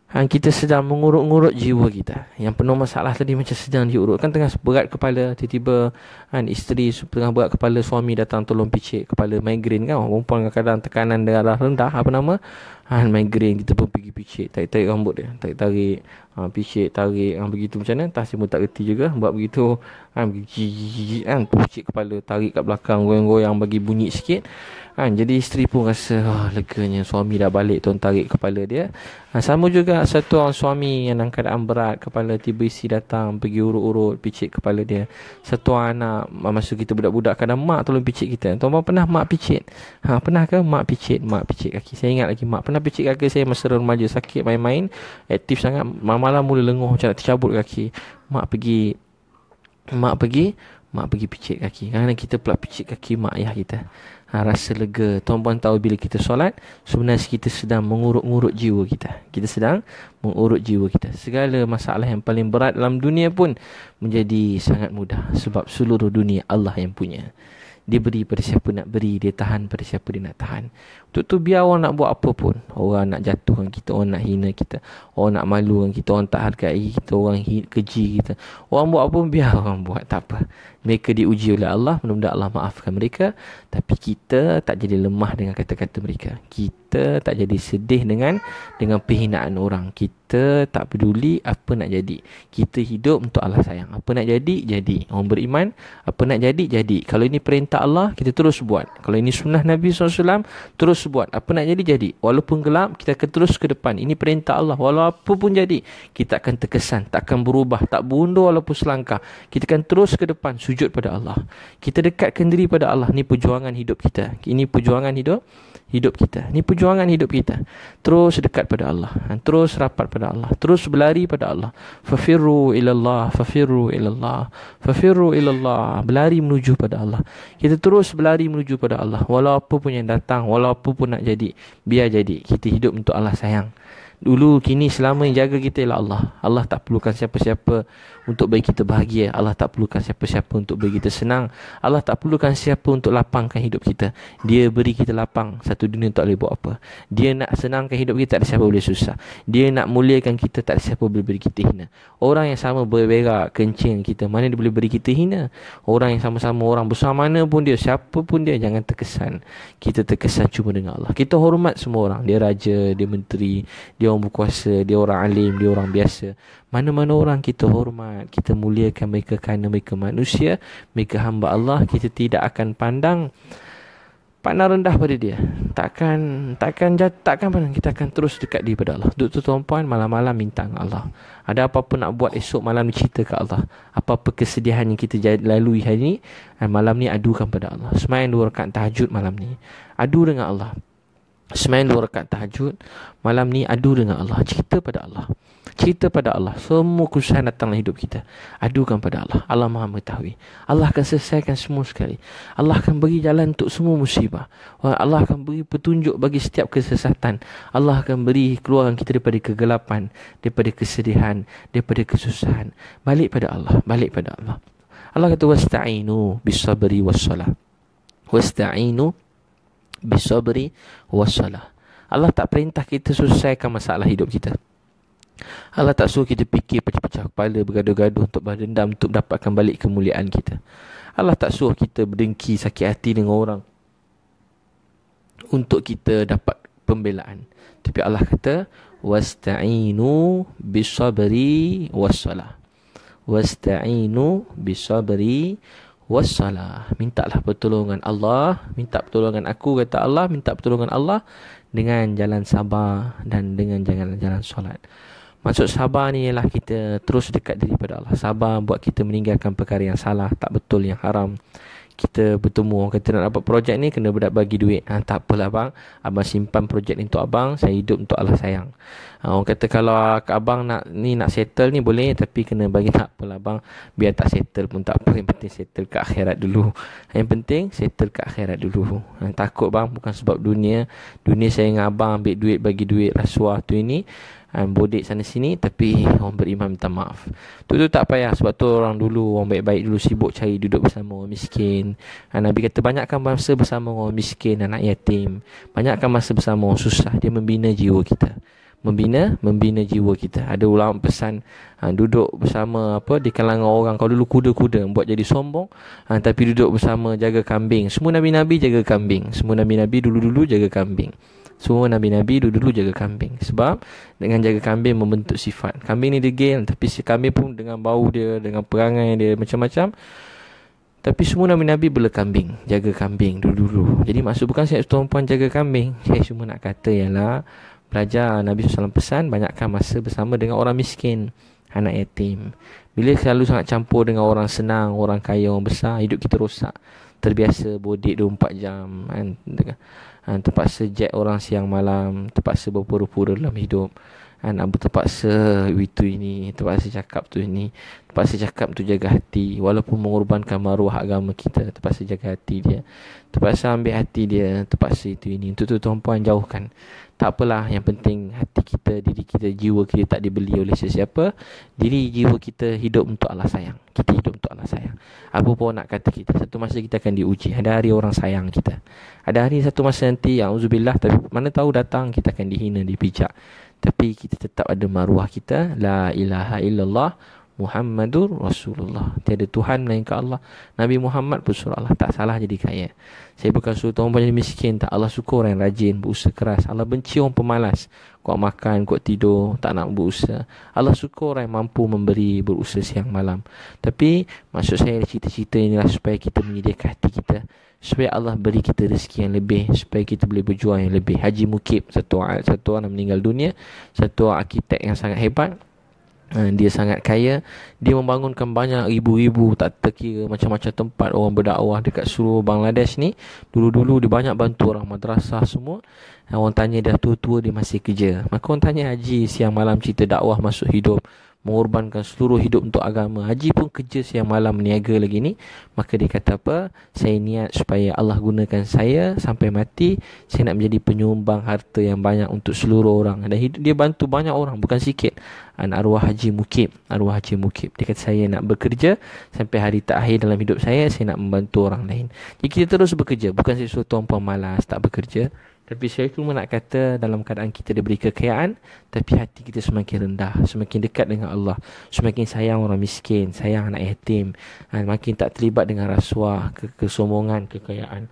Ha, kita sedang mengurut urut jiwa kita. Yang penuh masalah tadi macam sedang diurut, kan tengah berat kepala tiba-tiba kan isteri tengah berat kepala suami datang tolong picit kepala migrain kan perempuan kadang-kadang tekanan darah rendah apa nama Han migrain kita pun pergi picit Tarik-tarik rambut dia Tarik-tarik ha, Picit, tarik ha, Begitu macam mana Tak semua tak reti juga Buat begitu Han pergi gigit kepala Tarik kat belakang Goyang-goyang Bagi bunyi sikit Han jadi isteri pun rasa oh, Leganya suami dah balik Tuan tarik kepala dia ha, Sama juga Satu orang suami Yang dalam keadaan berat Kepala tiba isi datang Pergi urut-urut Picit kepala dia Satu anak Masa kita budak-budak Kadang mak tolong picit kita Tuan pernah mak picit ha, Pernah mak picit Mak picit kaki Saya ingat lagi mak pernah pernah picit kaki saya masa remaja sakit main-main aktif sangat malam-malam mula lenguh macam nak tercabut kaki mak pergi mak pergi mak pergi picit kaki kadang kita pula picit kaki mak ayah kita ha, rasa lega tuan-puan tahu bila kita solat sebenarnya kita sedang mengurut-ngurut jiwa kita kita sedang mengurut jiwa kita segala masalah yang paling berat dalam dunia pun menjadi sangat mudah sebab seluruh dunia Allah yang punya dia beri pada siapa nak beri Dia tahan pada siapa dia nak tahan Tu tu biar orang nak buat apa pun. Orang nak jatuhkan kita, orang nak hina kita, orang nak malukan kita, orang tak hargai kita, orang keji kita. Orang buat apa pun biar orang buat, tak apa. Mereka diuji oleh Allah, mudah-mudahan Allah maafkan mereka, tapi kita tak jadi lemah dengan kata-kata mereka. Kita tak jadi sedih dengan dengan penghinaan orang. Kita tak peduli apa nak jadi. Kita hidup untuk Allah sayang. Apa nak jadi, jadi. Orang beriman, apa nak jadi, jadi. Kalau ini perintah Allah, kita terus buat. Kalau ini sunnah Nabi SAW, terus terus buat. Apa nak jadi, jadi. Walaupun gelap, kita akan terus ke depan. Ini perintah Allah. Walau apa pun jadi, kita akan terkesan. Tak akan berubah. Tak bundur walaupun selangkah. Kita akan terus ke depan. Sujud pada Allah. Kita dekatkan diri pada Allah. Ini perjuangan hidup kita. Ini perjuangan hidup hidup kita. Ini perjuangan hidup kita. Terus dekat pada Allah. Ha, terus rapat pada Allah. Terus berlari pada Allah. Fafirru ilallah. Fafirru ilallah. Fafirru ilallah. Berlari menuju pada Allah. Kita terus berlari menuju pada Allah. Walau apa pun yang datang. Walau apa pun nak jadi. Biar jadi. Kita hidup untuk Allah sayang. Dulu, kini, selama yang jaga kita ialah Allah. Allah tak perlukan siapa-siapa untuk bagi kita bahagia. Allah tak perlukan siapa-siapa untuk bagi kita senang. Allah tak perlukan siapa untuk lapangkan hidup kita. Dia beri kita lapang. Satu dunia tak boleh buat apa. Dia nak senangkan hidup kita, tak ada siapa boleh susah. Dia nak muliakan kita, tak ada siapa boleh beri kita hina. Orang yang sama berberak, kencing kita, mana dia boleh beri kita hina? Orang yang sama-sama orang besar mana pun dia, siapa pun dia, jangan terkesan. Kita terkesan cuma dengan Allah. Kita hormat semua orang. Dia raja, dia menteri, dia orang berkuasa, dia orang alim, dia orang biasa mana-mana orang kita hormat, kita muliakan mereka kerana mereka manusia, mereka hamba Allah, kita tidak akan pandang pandang rendah pada dia. Takkan takkan takkan pandang kita akan terus dekat dia pada Allah. Duduk tu tuan-puan malam-malam minta dengan Allah. Ada apa pun nak buat esok malam cerita ke Allah. Apa-apa kesedihan yang kita lalui hari ini, eh, malam ni adukan pada Allah. Semain dua rakaat tahajud malam ni. Adu dengan Allah. Semain dua rakaat tahajud Malam ni adu dengan Allah Cerita pada Allah Cerita pada Allah Semua kesusahan datang dalam hidup kita Adukan pada Allah Allah maha mengetahui Allah akan selesaikan semua sekali Allah akan beri jalan untuk semua musibah Allah akan beri petunjuk bagi setiap kesesatan Allah akan beri keluaran kita daripada kegelapan Daripada kesedihan Daripada kesusahan Balik pada Allah Balik pada Allah Allah kata Wasta'inu bisabri wassalah Wasta'inu bisabri wasalah. Allah tak perintah kita selesaikan masalah hidup kita. Allah tak suruh kita fikir pecah-pecah kepala bergaduh-gaduh untuk berdendam untuk dapatkan balik kemuliaan kita. Allah tak suruh kita berdengki sakit hati dengan orang untuk kita dapat pembelaan. Tapi Allah kata wasta'inu bisabri wasalah. Wasta'inu bisabri wasalah wassalah. Mintalah pertolongan Allah, minta pertolongan aku kata Allah, minta pertolongan Allah dengan jalan sabar dan dengan jalan jalan solat. Maksud sabar ni ialah kita terus dekat daripada Allah. Sabar buat kita meninggalkan perkara yang salah, tak betul, yang haram kita bertemu orang kata nak dapat projek ni kena budak bagi duit ha, tak apalah abang abang simpan projek ni untuk abang saya hidup untuk Allah sayang ha, orang kata kalau abang nak ni nak settle ni boleh tapi kena bagi tak apalah abang biar tak settle pun tak apa yang penting settle ke akhirat dulu ha, yang penting settle ke akhirat dulu ha, takut bang bukan sebab dunia dunia saya dengan abang ambil duit bagi duit rasuah tu ini um, bodek sana sini tapi orang beriman minta maaf. Tu tu tak payah sebab tu orang dulu orang baik-baik dulu sibuk cari duduk bersama orang miskin. Uh, Nabi kata banyakkan masa bersama orang miskin, anak yatim. Banyakkan masa bersama orang susah dia membina jiwa kita. Membina membina jiwa kita. Ada ulama pesan uh, duduk bersama apa di kalangan orang kalau dulu kuda-kuda buat jadi sombong uh, tapi duduk bersama jaga kambing. Semua nabi-nabi jaga kambing. Semua nabi-nabi dulu-dulu jaga kambing. Semua Nabi-Nabi dulu-dulu jaga kambing Sebab dengan jaga kambing membentuk sifat Kambing ni degil Tapi si kambing pun dengan bau dia Dengan perangai dia macam-macam Tapi semua Nabi-Nabi bela kambing Jaga kambing dulu-dulu Jadi maksud bukan setiap tuan puan jaga kambing eh, Saya cuma nak kata ialah Belajar Nabi SAW pesan Banyakkan masa bersama dengan orang miskin Anak yatim Bila selalu sangat campur dengan orang senang Orang kaya, orang besar Hidup kita rosak Terbiasa bodik 24 jam kan? ha, terpaksa jet orang siang malam terpaksa berpura-pura dalam hidup ha, nak terpaksa itu ini terpaksa cakap tu ini terpaksa cakap tu jaga hati walaupun mengorbankan maruah agama kita terpaksa jaga hati dia terpaksa ambil hati dia terpaksa itu ini untuk tu tuan puan jauhkan tak apalah yang penting hati kita diri kita jiwa kita tak dibeli oleh sesiapa diri jiwa kita hidup untuk Allah sayang kita apa pun nak kata kita satu masa kita akan diuji ada hari orang sayang kita ada hari satu masa nanti yang uzubillah tapi mana tahu datang kita akan dihina dipijak tapi kita tetap ada maruah kita la ilaha illallah Muhammadur Rasulullah Tiada Tuhan melainkan Allah Nabi Muhammad pun suruh Allah Tak salah jadi kaya Saya bukan suruh tuan pun jadi miskin Tak Allah suka orang yang rajin Berusaha keras Allah benci orang pemalas kuat makan, kuat tidur, tak nak berusaha. Allah suka orang yang mampu memberi berusaha siang malam. Tapi maksud saya cita cerita inilah supaya kita menyediakan hati kita. Supaya Allah beri kita rezeki yang lebih. Supaya kita boleh berjuang yang lebih. Haji Mukib, satu orang, satu orang yang meninggal dunia. Satu orang arkitek yang sangat hebat. Eh, dia sangat kaya Dia membangunkan banyak ribu-ribu Tak terkira macam-macam tempat orang berdakwah Dekat seluruh Bangladesh ni Dulu-dulu dia banyak bantu orang madrasah semua Ha, orang tanya dah tua-tua dia masih kerja. Maka orang tanya Haji siang malam cerita dakwah masuk hidup. Mengorbankan seluruh hidup untuk agama. Haji pun kerja siang malam meniaga lagi ni. Maka dia kata apa? Saya niat supaya Allah gunakan saya sampai mati. Saya nak menjadi penyumbang harta yang banyak untuk seluruh orang. Dan hidup dia bantu banyak orang. Bukan sikit. Anak ha, arwah Haji Mukib. Arwah Haji Mukib. Dia kata saya nak bekerja sampai hari tak terakhir dalam hidup saya. Saya nak membantu orang lain. Jadi kita terus bekerja. Bukan sesuatu tuan-puan malas tak bekerja. Tapi saya cuma nak kata dalam keadaan kita diberi kekayaan, tapi hati kita semakin rendah, semakin dekat dengan Allah, semakin sayang orang miskin, sayang anak yatim, ha, makin tak terlibat dengan rasuah, ke kesombongan, kekayaan.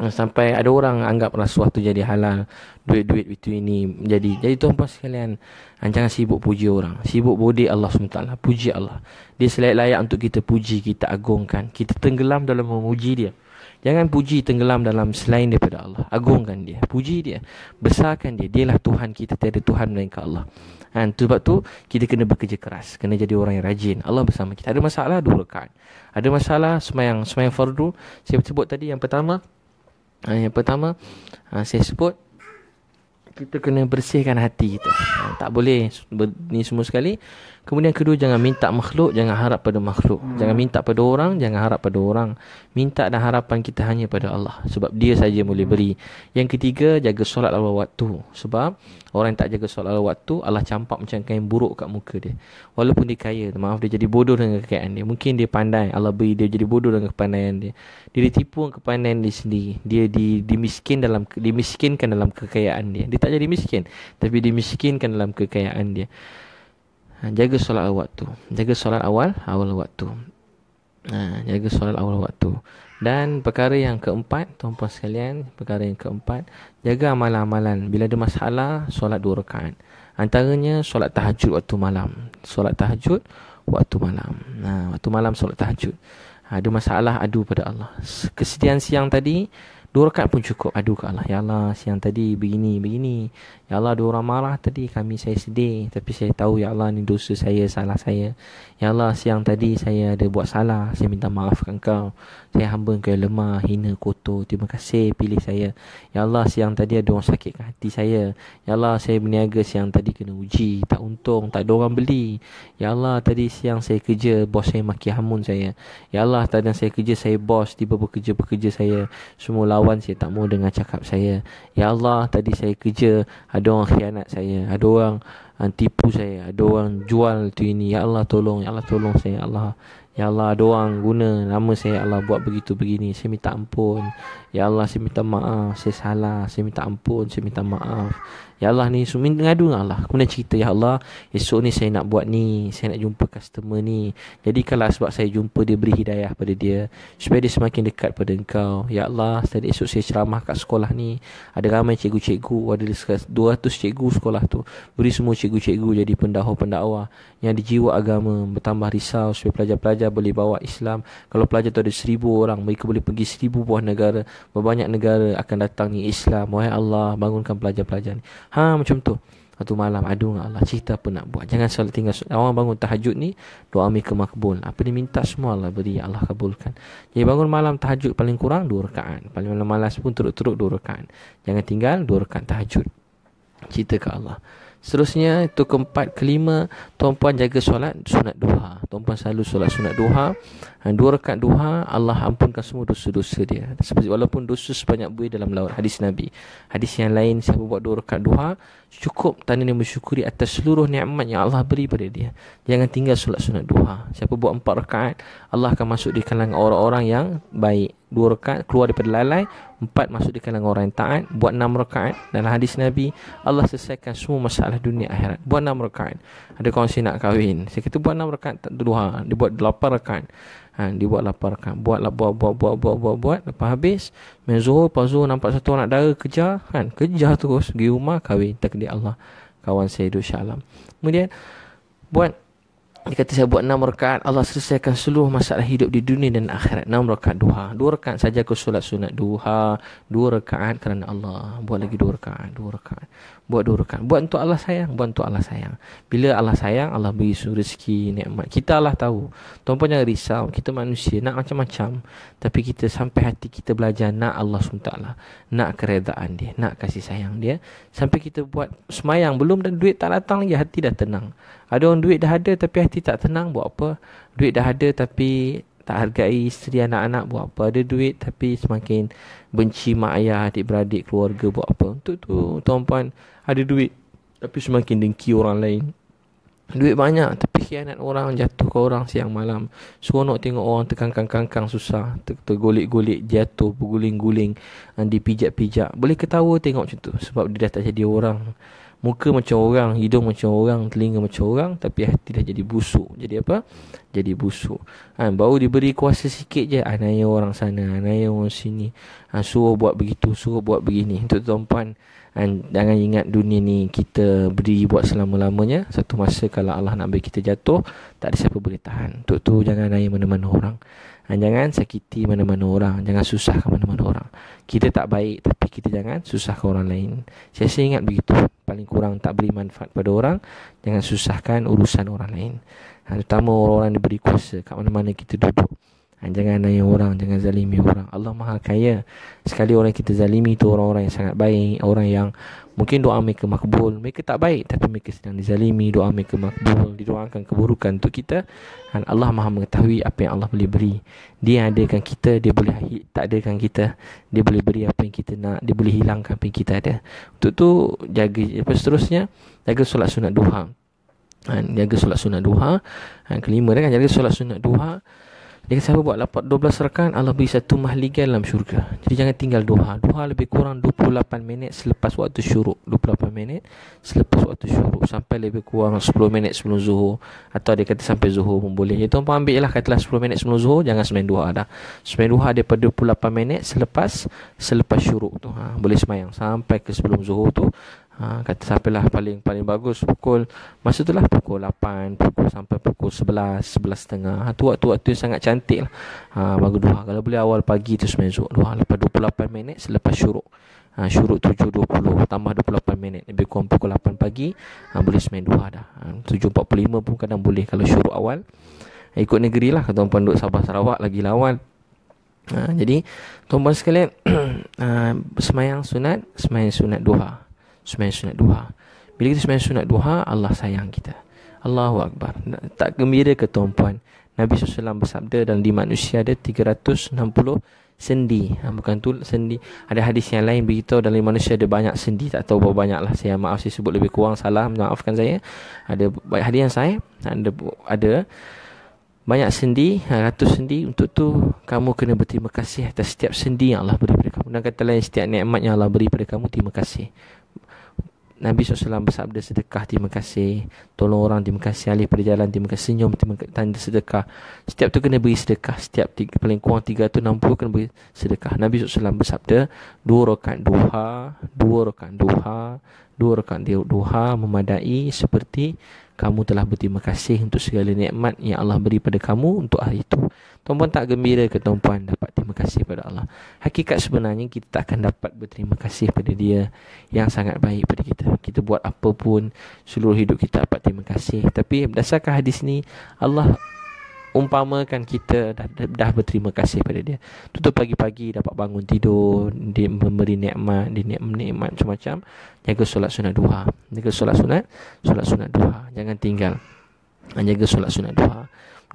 Ha, sampai ada orang anggap rasuah tu jadi halal Duit-duit itu ini Jadi jadi tuan-puan sekalian ha, Jangan sibuk puji orang Sibuk bodi Allah SWT Puji Allah Dia selayak layak untuk kita puji Kita agungkan Kita tenggelam dalam memuji dia Jangan puji tenggelam dalam selain daripada Allah. Agungkan dia. Puji dia. Besarkan dia. Dialah Tuhan kita. Tiada Tuhan melainkan Allah. Dan ha, tu sebab tu kita kena bekerja keras. Kena jadi orang yang rajin. Allah bersama kita. Ada masalah, dua rekan. Ada masalah, semayang, semayang fardu. Saya sebut tadi yang pertama. Ha, yang pertama, ha, saya sebut kita kena bersihkan hati kita. Tak boleh ni semua sekali. Kemudian kedua jangan minta makhluk, jangan harap pada makhluk. Hmm. Jangan minta pada orang, jangan harap pada orang. Minta dan harapan kita hanya pada Allah sebab dia saja boleh hmm. beri. Yang ketiga jaga solat lawa waktu sebab orang yang tak jaga solat lawa waktu Allah campak macam kain buruk kat muka dia. Walaupun dia kaya, maaf dia jadi bodoh dengan kekayaan dia. Mungkin dia pandai, Allah beri dia jadi bodoh dengan kepandaian dia. Dia ditipu dengan kepandaian dia sendiri. Dia di dimiskin dalam dimiskinkan dalam kekayaan dia. Dia tak jadi miskin tapi dimiskinkan dalam kekayaan dia. Ha, jaga solat awal waktu jaga solat awal awal waktu ha, jaga solat awal waktu dan perkara yang keempat tuan-tuan sekalian perkara yang keempat jaga amalan-amalan bila ada masalah solat dua rakaat antaranya solat tahajud waktu malam solat tahajud waktu malam ha, waktu malam solat tahajud ada masalah adu pada Allah kesedihan siang tadi Dua rakaat pun cukup adu ke Allah. Ya Allah, siang tadi begini, begini. Ya Allah dua orang marah tadi kami saya sedih tapi saya tahu ya Allah ni dosa saya salah saya. Ya Allah siang tadi saya ada buat salah saya minta maafkan kau. Saya hamba kau yang lemah hina kotor. Terima kasih pilih saya. Ya Allah siang tadi ada orang sakit hati saya. Ya Allah saya berniaga siang tadi kena uji tak untung tak ada orang beli. Ya Allah tadi siang saya kerja bos saya maki hamun saya. Ya Allah tadi saya kerja saya bos tiba bekerja bekerja saya semua lawan saya tak mahu dengar cakap saya. Ya Allah tadi saya kerja ada orang khianat saya Ada orang uh, tipu saya Ada orang jual tu ini Ya Allah tolong Ya Allah tolong saya Ya Allah Ya Allah ada orang guna nama saya ya Allah buat begitu begini Saya minta ampun Ya Allah saya minta maaf Saya salah Saya minta ampun Saya minta maaf Ya Allah ni Semua minta ngadu dengan Allah Kemudian cerita Ya Allah Esok ni saya nak buat ni Saya nak jumpa customer ni Jadi kalau sebab saya jumpa Dia beri hidayah pada dia Supaya dia semakin dekat pada engkau Ya Allah Tadi esok saya ceramah kat sekolah ni Ada ramai cikgu-cikgu Ada 200 cikgu sekolah tu Beri semua cikgu-cikgu Jadi pendakwa-pendakwa Yang ada jiwa agama Bertambah risau Supaya pelajar-pelajar Boleh bawa Islam Kalau pelajar tu ada 1000 orang Mereka boleh pergi 1000 buah negara Berbanyak negara akan datang ni Islam Wahai Allah Bangunkan pelajar-pelajar ni Ha macam tu Satu malam Aduh dengan Allah Cerita apa nak buat Jangan selalu tinggal Orang bangun tahajud ni Doa ambil ke makbul Apa dia minta semua Allah beri ya Allah kabulkan Jadi bangun malam tahajud Paling kurang dua rekaan Paling malam malas pun Teruk-teruk dua rekaan Jangan tinggal dua rekaan tahajud Cerita ke Allah Seterusnya itu keempat kelima tuan puan jaga solat sunat duha. Tuan puan selalu solat sunat duha Ha, dua rakaat duha Allah ampunkan semua dosa-dosa dia Seperti walaupun dosa sebanyak buih dalam laut Hadis Nabi Hadis yang lain Siapa buat dua rakaat duha Cukup tanda dia bersyukuri Atas seluruh nikmat yang Allah beri pada dia Jangan tinggal solat sunat duha Siapa buat empat rakaat Allah akan masuk di kalangan orang-orang yang baik Dua rakaat keluar daripada lalai Empat masuk di kalangan orang yang taat Buat enam rakaat Dalam hadis Nabi Allah selesaikan semua masalah dunia akhirat Buat enam rakaat Ada kawan saya nak kahwin Saya kata buat enam rakaat duha Dia buat lapan rakaat ha, dibuat laparkan buatlah buat buat buat buat buat buat lepas habis main zuhur lepas zuhur nampak satu nak dara kejar kan kejar terus pergi rumah kahwin takdir Allah kawan saya hidup syalam kemudian buat dia kata saya buat enam rakaat Allah selesaikan seluruh masalah hidup di dunia dan akhirat enam rakaat duha dua rakaat saja ke solat sunat duha dua rakaat kerana Allah buat lagi dua rakaat dua rakaat buat dua rakaat buat untuk Allah sayang buat untuk Allah sayang bila Allah sayang Allah beri suri rezeki nikmat kita Allah tahu tuan-tuan jangan risau kita manusia nak macam-macam tapi kita sampai hati kita belajar nak Allah SWT nak keredaan dia nak kasih sayang dia sampai kita buat semayang belum dan duit tak datang lagi hati dah tenang ada orang duit dah ada tapi hati tak tenang buat apa duit dah ada tapi tak hargai isteri anak-anak buat apa ada duit tapi semakin benci mak ayah adik-beradik keluarga buat apa untuk tu tuan-tuan ada duit Tapi semakin dengki orang lain Duit banyak Tapi khianat orang Jatuh ke orang siang malam nak tengok orang Terkangkang-kangkang susah Tergolik-golik Jatuh Berguling-guling ah, Dipijak-pijak Boleh ketawa tengok macam tu Sebab dia dah tak jadi orang Muka macam orang Hidung macam orang Telinga macam orang Tapi hati dah jadi busuk Jadi apa? Jadi busuk ha, Baru diberi kuasa sikit je Anaya ah, orang sana Anaya orang sini ha, Suruh buat begitu Suruh buat begini Untuk tuan-puan And jangan ingat dunia ni kita beri buat selama-lamanya. Satu masa kalau Allah nak bagi kita jatuh, tak ada siapa boleh tahan. Untuk tu jangan naik mana-mana orang. And jangan sakiti mana-mana orang. Jangan susahkan mana-mana orang. Kita tak baik tapi kita jangan susahkan orang lain. Saya rasa ingat begitu. Paling kurang tak beri manfaat pada orang. Jangan susahkan urusan orang lain. Terutama orang-orang yang diberi kuasa kat mana-mana kita duduk. Ah, jangan naik orang, jangan zalimi orang. Allah maha kaya. Sekali orang kita zalimi tu orang-orang yang sangat baik. Orang yang mungkin doa mereka makbul. Mereka tak baik tapi mereka sedang dizalimi. Doa mereka makbul. Didoakan keburukan tu kita. Dan ah, Allah maha mengetahui apa yang Allah boleh beri. Dia yang adakan kita, dia boleh tak adakan kita. Dia boleh beri apa yang kita nak. Dia boleh hilangkan apa yang kita ada. Untuk tu jaga. Lepas seterusnya, jaga solat sunat duha. Dan ah, jaga solat sunat duha. Dan kelima, kan? jaga solat sunat duha. Dan sunat duha. Jika siapa buat 12 rakan Allah beri satu mahligai dalam syurga Jadi jangan tinggal duha Duha lebih kurang 28 minit selepas waktu syuruk 28 minit selepas waktu syuruk Sampai lebih kurang 10 minit sebelum zuhur Atau dia kata sampai zuhur pun boleh Jadi tuan-tuan ambil lah katalah 10 minit sebelum zuhur Jangan semain duha dah Semain duha daripada 28 minit selepas selepas syuruk tu ha, Boleh semayang sampai ke sebelum zuhur tu ha, kata siapalah paling paling bagus pukul masa tu lah pukul 8 pukul sampai pukul 11 11 setengah ha, tu waktu waktu yang sangat cantik lah ha, bagi duha kalau boleh awal pagi tu sebenarnya zuk duha lepas 28 minit selepas syuruk ha, syuruk 7.20 tambah 28 minit lebih kurang pukul 8 pagi ha, boleh sebenarnya duha dah ha, 7.45 pun kadang boleh kalau syuruk awal ikut negeri lah kalau tuan duduk Sabah Sarawak lagi lawan Ha, jadi tuan-tuan sekalian uh, semayang sunat semayang sunat duha sembahyang sunat duha. Bila kita sembahyang sunat duha, Allah sayang kita. Allahu Akbar. Tak gembira ke tuan-puan? Nabi SAW bersabda dan di manusia ada 360 sendi. Ha, bukan tu sendi. Ada hadis yang lain beritahu dalam manusia ada banyak sendi. Tak tahu berapa banyak lah. Saya maaf saya sebut lebih kurang. Salah. Maafkan saya. Ada banyak hadis yang saya. Ada, ada banyak sendi, ha, ratus sendi untuk tu kamu kena berterima kasih atas setiap sendi yang Allah beri kepada kamu. Dan kata lain setiap nikmat yang Allah beri kepada kamu terima kasih. Nabi SAW bersabda sedekah terima kasih Tolong orang terima kasih Alih perjalanan terima kasih Senyum terima kasih Tanda sedekah Setiap tu kena beri sedekah Setiap tiga, paling kurang 360 kena beri sedekah Nabi SAW bersabda Dua rakan duha Dua rakan duha Dua rakan duha Memadai seperti kamu telah berterima kasih untuk segala nikmat yang Allah beri pada kamu untuk hari itu. Tuan-puan tak gembira ke tuan-puan dapat terima kasih pada Allah? Hakikat sebenarnya kita tak akan dapat berterima kasih pada dia yang sangat baik pada kita. Kita buat apa pun seluruh hidup kita dapat terima kasih. Tapi berdasarkan hadis ni Allah umpamakan kita dah, dah berterima kasih pada dia tutup pagi-pagi dapat bangun tidur dia memberi nikmat dia nikmat macam-macam jaga solat sunat duha jaga solat sunat solat sunat duha jangan tinggal jaga solat sunat duha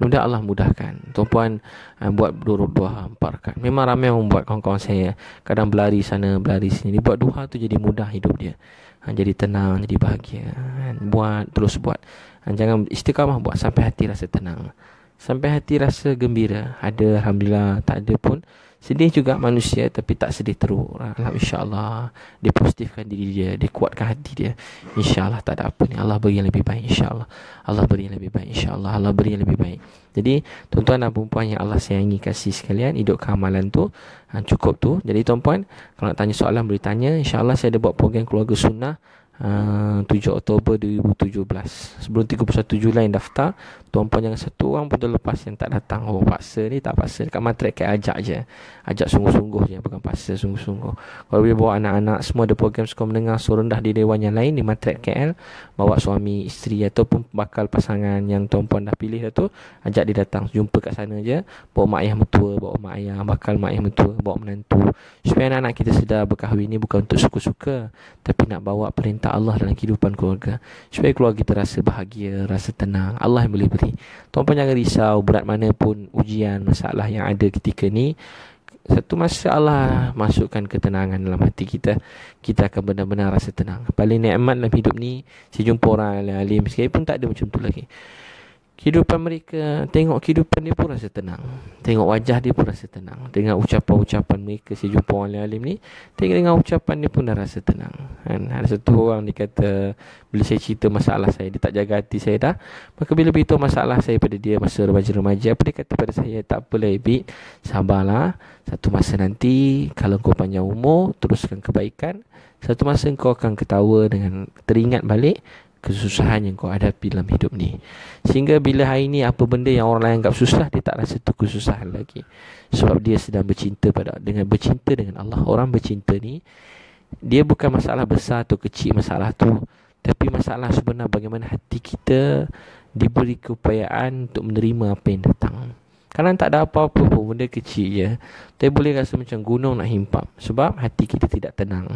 Mudah Allah mudahkan Tuan-puan eh, Buat dua duha Empat rakan Memang ramai yang membuat Kawan-kawan saya Kadang berlari sana Berlari sini Dia buat duha tu Jadi mudah hidup dia ha, Jadi tenang Jadi bahagia kan? Buat Terus buat ha, Jangan istiqamah buat Sampai hati rasa tenang sampai hati rasa gembira. Ada alhamdulillah, tak ada pun. Sedih juga manusia tapi tak sedih teruk. Alhamdulillah insya dia positifkan diri dia, dia kuatkan hati dia. Insya-Allah tak ada apa ni. Allah beri yang lebih baik insya-Allah. Allah beri yang lebih baik insya-Allah. Allah beri yang lebih baik. Jadi tuan-tuan dan puan yang Allah sayangi kasih sekalian, hidup keamalan tu ha, cukup tu. Jadi tuan-puan, kalau nak tanya soalan boleh tanya. Insya-Allah saya ada buat program keluarga sunnah ha, Uh, 7 Oktober 2017 Sebelum 31 Julai daftar Tuan pun jangan satu orang pun terlepas yang tak datang Oh paksa ni tak paksa Dekat matrik kan ajak je Ajak sungguh-sungguh je Bukan paksa sungguh-sungguh Kalau boleh bawa anak-anak Semua ada program sekolah mendengar Suruh rendah di dewan yang lain Di matrik KL Bawa suami, isteri Ataupun bakal pasangan Yang Tuan pun dah pilih tu Ajak dia datang Jumpa kat sana je Bawa mak ayah mertua Bawa mak ayah Bakal mak ayah mertua Bawa menantu Supaya anak-anak kita sedar Berkahwin ni bukan untuk suka-suka Tapi nak bawa perintah Allah Dalam kehidupan keluarga Supaya keluarga kita rasa bahagia Rasa tenang Allah yang boleh sendiri. Tuan pun jangan risau berat mana pun ujian, masalah yang ada ketika ni. Satu masalah masukkan ketenangan dalam hati kita Kita akan benar-benar rasa tenang Paling nikmat dalam hidup ni Saya jumpa orang alim Sekali pun tak ada macam tu lagi Kehidupan mereka, tengok kehidupan dia pun rasa tenang. Tengok wajah dia pun rasa tenang. tengok ucapan-ucapan mereka, si jumpa orang alim ni, tengok dengan ucapan dia pun dah rasa tenang. Kan? Ada satu orang dia kata, bila saya cerita masalah saya, dia tak jaga hati saya dah. Maka bila beritahu masalah saya pada dia masa remaja-remaja, apa dia kata pada saya, tak apa lah Ibi, sabarlah. Satu masa nanti, kalau kau panjang umur, teruskan kebaikan. Satu masa kau akan ketawa dengan teringat balik kesusahan yang kau ada dalam hidup ni sehingga bila hari ni apa benda yang orang lain anggap susah dia tak rasa tu kesusahan lagi sebab dia sedang bercinta pada dengan bercinta dengan Allah orang bercinta ni dia bukan masalah besar atau kecil masalah tu tapi masalah sebenar bagaimana hati kita diberi keupayaan untuk menerima apa yang datang Kadang tak ada apa-apa pun benda kecil je Tapi boleh rasa macam gunung nak himpap Sebab hati kita tidak tenang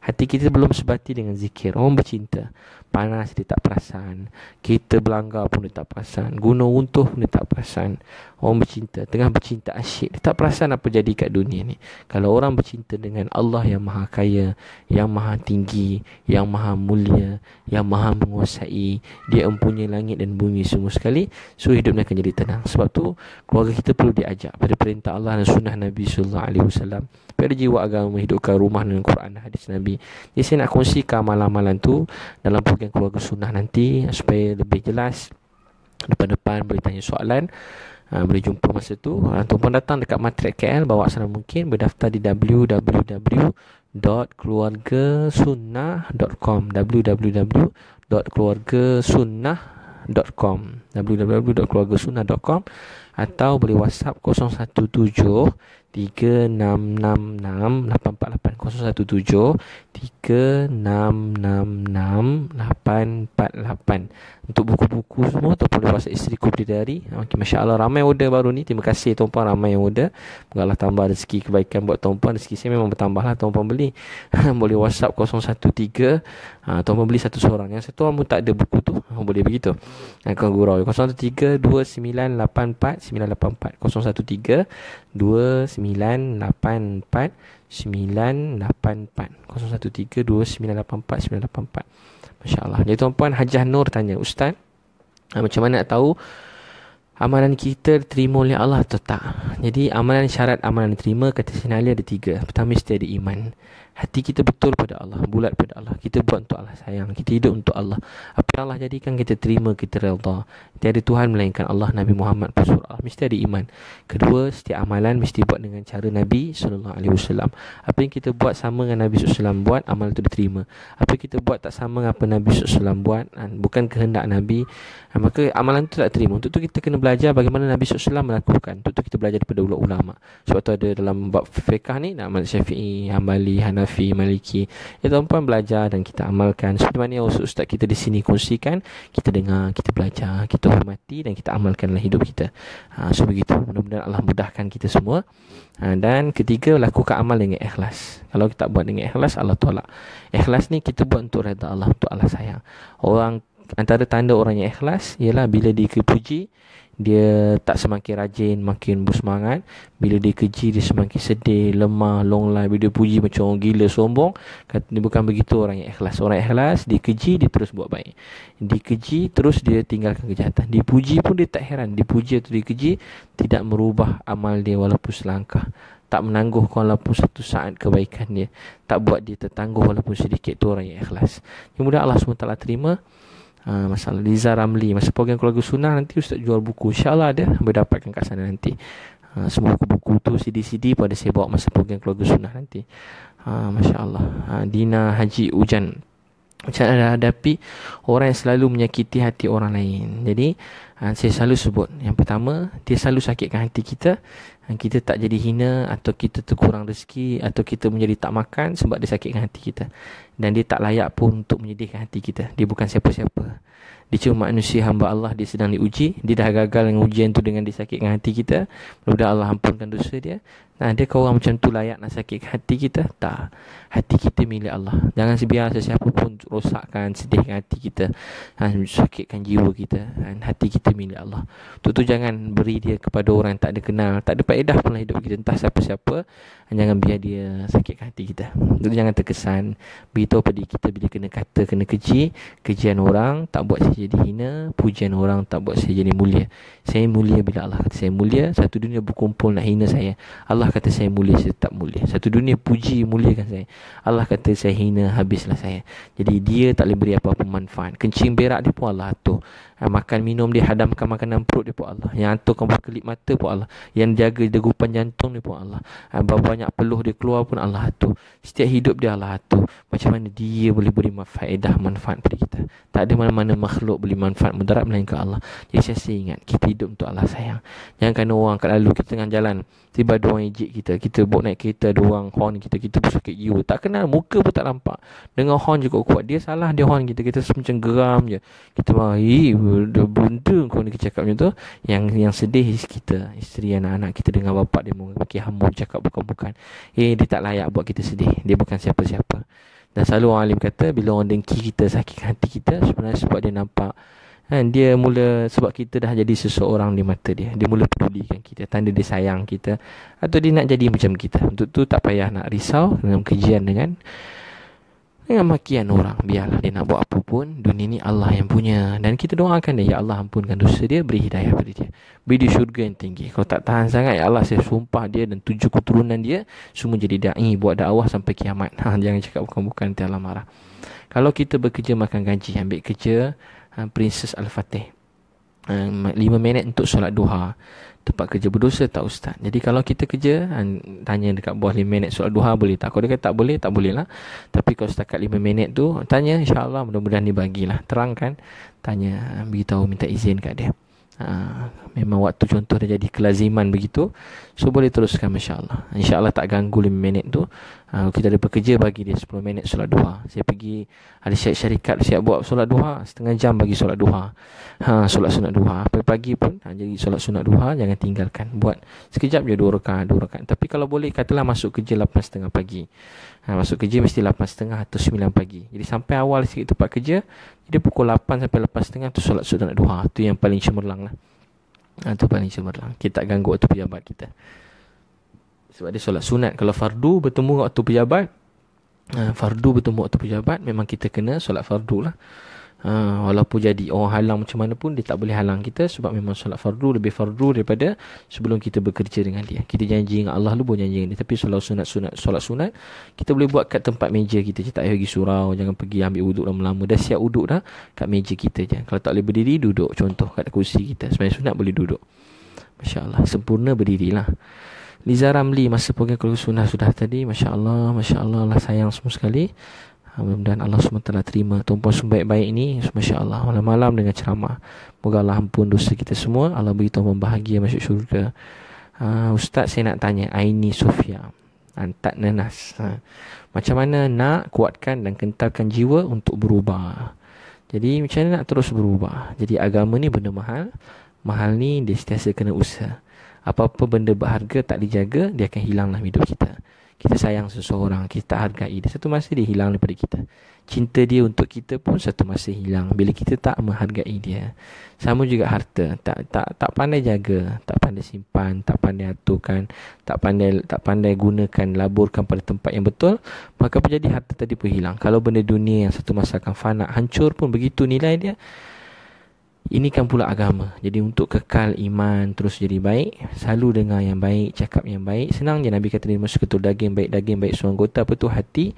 Hati kita belum sebati dengan zikir Orang bercinta Panas dia tak perasan Kita berlanggar pun dia tak perasan Gunung untuh pun dia tak perasan Orang bercinta Tengah bercinta asyik Dia tak perasan apa jadi kat dunia ni Kalau orang bercinta dengan Allah yang maha kaya Yang maha tinggi Yang maha mulia Yang maha menguasai Dia empunya langit dan bumi semua sekali So hidupnya akan jadi tenang Sebab tu Keluarga kita perlu diajak Pada perintah Allah dan sunnah Nabi SAW supaya jiwa agama hidupkan rumah dengan Quran dan hadis Nabi. Jadi saya nak kongsikan malam-malam tu dalam program keluarga sunnah nanti supaya lebih jelas depan-depan boleh tanya soalan. Ha, boleh jumpa masa tu. Ha, tuan datang dekat Matrik KL bawa sana mungkin berdaftar di www.keluargasunnah.com www.keluargasunnah.com www.keluargasunnah.com atau boleh WhatsApp 017 3666 8480173666 8480173666 untuk buku-buku semua ataupun lepas isteri ku beli dari okay, Masya Allah ramai order baru ni terima kasih tuan-puan ramai yang order bukanlah tambah rezeki kebaikan buat tuan-puan rezeki saya memang bertambah lah tuan-puan beli boleh whatsapp 013 ha, tuan-puan beli satu seorang yang satu kamu tak ada buku tu ha, boleh begitu aku ha, gurau 013-2984-984 013-2984-984 013-2984-984 MasyaAllah. Jadi tuan-puan, Hajah Nur tanya, Ustaz, ah, macam mana nak tahu amalan kita diterima oleh Allah atau tak? Jadi, amalan syarat amalan diterima, kata Sinali ada tiga. Pertama, mesti ada iman. Hati kita betul pada Allah Bulat pada Allah Kita buat untuk Allah sayang Kita hidup untuk Allah Apa yang Allah jadikan kita terima Kita rela Tiada Tuhan melainkan Allah Nabi Muhammad Pusul Allah Mesti ada iman Kedua Setiap amalan Mesti buat dengan cara Nabi SAW Apa yang kita buat Sama dengan Nabi SAW buat Amal itu diterima Apa yang kita buat Tak sama dengan apa Nabi SAW buat Bukan kehendak Nabi Maka amalan itu tak terima Untuk itu kita kena belajar Bagaimana Nabi SAW melakukan Untuk itu kita belajar Daripada ulama Sebab tu ada dalam Bab fiqah ni Nama Syafi'i Hanbali Hanafi Syafi Maliki ya tuan-puan belajar dan kita amalkan seperti mana yang ustaz kita di sini kongsikan kita dengar kita belajar kita hormati dan kita amalkan dalam hidup kita ha, so begitu mudah-mudahan Allah mudahkan kita semua ha, dan ketiga lakukan amal dengan ikhlas kalau kita buat dengan ikhlas Allah tolak ikhlas ni kita buat untuk redha Allah untuk Allah sayang orang antara tanda orang yang ikhlas ialah bila dipuji dia tak semakin rajin makin bersemangat bila dia keji dia semakin sedih lemah long longlai bila dia puji macam orang gila sombong kata ni bukan begitu orang yang ikhlas orang yang ikhlas dia keji dia terus buat baik dikeji terus dia tinggalkan kejahatan dipuji pun dia tak heran dipuji atau dikeji tidak merubah amal dia walaupun selangkah tak menangguh walaupun satu saat kebaikan dia tak buat dia tertangguh walaupun sedikit tu orang yang ikhlas kemudian Allah SWT terima ha, masalah Liza Ramli masa program keluarga sunnah nanti ustaz jual buku insyaallah ada boleh dapatkan kat sana nanti ha, semua buku-buku tu CD-CD pada saya bawa masa program keluarga sunnah nanti ha, masyaallah ha, Dina Haji Ujan macam ada hadapi orang yang selalu menyakiti hati orang lain. Jadi, saya selalu sebut. Yang pertama, dia selalu sakitkan hati kita kita tak jadi hina atau kita terkurang rezeki atau kita menjadi tak makan sebab dia sakitkan hati kita dan dia tak layak pun untuk menyedihkan hati kita dia bukan siapa-siapa dia cuma manusia hamba Allah dia sedang diuji dia dah gagal dengan ujian tu dengan disakitkan hati kita mudah Allah ampunkan dosa dia ada ha, ke orang macam tu layak nak sakit hati kita? Tak. Hati kita milik Allah. Jangan sebiar sesiapa pun rosakkan, sedihkan hati kita. Ha, sakitkan jiwa kita. Ha, hati kita milik Allah. Tu tu jangan beri dia kepada orang yang tak ada kenal. Tak ada paedah pun lah hidup kita. Entah siapa-siapa. Ha, jangan biar dia sakitkan hati kita. Tu tu jangan terkesan. Beritahu pada kita bila kena kata, kena keji. Kejian orang tak buat saya jadi hina. Pujian orang tak buat saya jadi mulia. Saya mulia bila Allah kata saya mulia. Satu dunia berkumpul nak hina saya. Allah Allah kata saya mulia, saya tetap mulia. Satu dunia puji muliakan saya. Allah kata saya hina, habislah saya. Jadi dia tak boleh beri apa-apa manfaat. Kencing berak dia pun Allah atur. Ah, makan minum dia Hadamkan makanan perut dia pun Allah Yang aturkan berkelip mata pun Allah Yang jaga degupan jantung dia pun Allah ha, banyak peluh dia keluar pun Allah tu Setiap hidup dia Allah tu Macam mana dia boleh beri faedah manfaat pada kita Tak ada mana-mana makhluk boleh manfaat mudarat melainkan Allah Jadi saya sering ingat Kita hidup untuk Allah sayang Jangan kena orang kat lalu kita tengah jalan Tiba ada orang ejek kita Kita bawa naik kereta Ada orang horn kita Kita pun sakit jiwa Tak kenal muka pun tak nampak Dengar horn juga kuat Dia salah dia horn kita Kita semacam geram je Kita marah dah bunda kau ni cakap macam tu yang yang sedih is kita isteri anak-anak kita dengan bapa dia mungkin hamba cakap bukan-bukan eh dia tak layak buat kita sedih dia bukan siapa-siapa dan selalu orang alim kata bila orang dengki kita sakit hati kita sebenarnya sebab dia nampak kan dia mula sebab kita dah jadi seseorang di mata dia dia mula pedulikan kita tanda dia sayang kita atau dia nak jadi macam kita untuk tu tak payah nak risau dalam kejian dengan dengan makian orang Biarlah dia nak buat apa pun Dunia ni Allah yang punya Dan kita doakan dia Ya Allah ampunkan dosa dia Beri hidayah pada dia Beri dia syurga yang tinggi Kalau tak tahan sangat Ya Allah saya sumpah dia Dan tujuh keturunan dia Semua jadi da'i Buat dakwah sampai kiamat ha, Jangan cakap bukan-bukan Nanti Allah marah Kalau kita bekerja makan gaji Ambil kerja ha, Princess Al-Fatih ha, 5 minit untuk solat duha tempat kerja berdosa tak ustaz? Jadi kalau kita kerja tanya dekat bos 5 minit soal duha boleh tak? Kalau dia kata tak boleh, tak boleh lah. Tapi kalau setakat 5 minit tu tanya insya-Allah mudah-mudahan dibagilah. Terangkan, tanya, ah, beritahu minta izin kat dia. Ha, memang waktu contoh dah jadi kelaziman begitu. So boleh teruskan insya-Allah. Insya-Allah tak ganggu 5 minit tu uh, kita ada pekerja bagi dia 10 minit solat duha saya pergi ada siap syarikat siap buat solat duha setengah jam bagi solat duha ha solat sunat duha pagi pun ha, jadi solat sunat duha jangan tinggalkan buat sekejap je dua rakaat dua rakaat tapi kalau boleh katalah masuk kerja 8.30 pagi ha, masuk kerja mesti 8.30 atau 9 pagi jadi sampai awal sikit tempat kerja jadi pukul 8 sampai 8.30 tu solat sunat duha tu yang paling cemerlang lah Ha, tu paling cemerlang Kita tak ganggu waktu pejabat kita sebab dia solat sunat kalau fardu bertemu waktu pejabat uh, fardu bertemu waktu pejabat memang kita kena solat fardu lah uh, walaupun jadi orang halang macam mana pun dia tak boleh halang kita sebab memang solat fardu lebih fardu daripada sebelum kita bekerja dengan dia kita janji dengan Allah lu pun janji dengan dia tapi solat sunat sunat solat sunat kita boleh buat kat tempat meja kita je tak payah pergi surau jangan pergi ambil uduk lama-lama dah siap uduk dah kat meja kita je kalau tak boleh berdiri duduk contoh kat kursi kita sebenarnya sunat boleh duduk Masya Allah, sempurna berdirilah. lah. Liza Ramli masa program Kuliah Sunnah sudah tadi. Masya Allah, Masya Allah lah sayang semua sekali. Alhamdulillah, mudahan Allah SWT lah terima tumpuan sebaik-baik ini. Masya Allah, malam-malam dengan ceramah. Moga Allah ampun dosa kita semua. Allah beri tuan bahagia masuk syurga. Uh, Ustaz saya nak tanya Aini Sofia antak Nenas ha. Macam mana nak kuatkan dan kentalkan jiwa untuk berubah Jadi macam mana nak terus berubah Jadi agama ni benda mahal Mahal ni dia setiasa kena usaha apa-apa benda berharga tak dijaga, dia akan hilanglah hidup kita. Kita sayang seseorang, kita hargai dia. Satu masa dia hilang daripada kita. Cinta dia untuk kita pun satu masa hilang bila kita tak menghargai dia. Sama juga harta, tak tak tak pandai jaga, tak pandai simpan, tak pandai aturkan, tak pandai tak pandai gunakan, laburkan pada tempat yang betul, maka menjadi harta tadi pun hilang. Kalau benda dunia yang satu masa akan fana, hancur pun begitu nilai dia, ini kan pula agama. Jadi untuk kekal iman terus jadi baik, selalu dengar yang baik, cakap yang baik. Senang je Nabi kata ni masuk ketul daging baik daging baik semua anggota apa tu hati.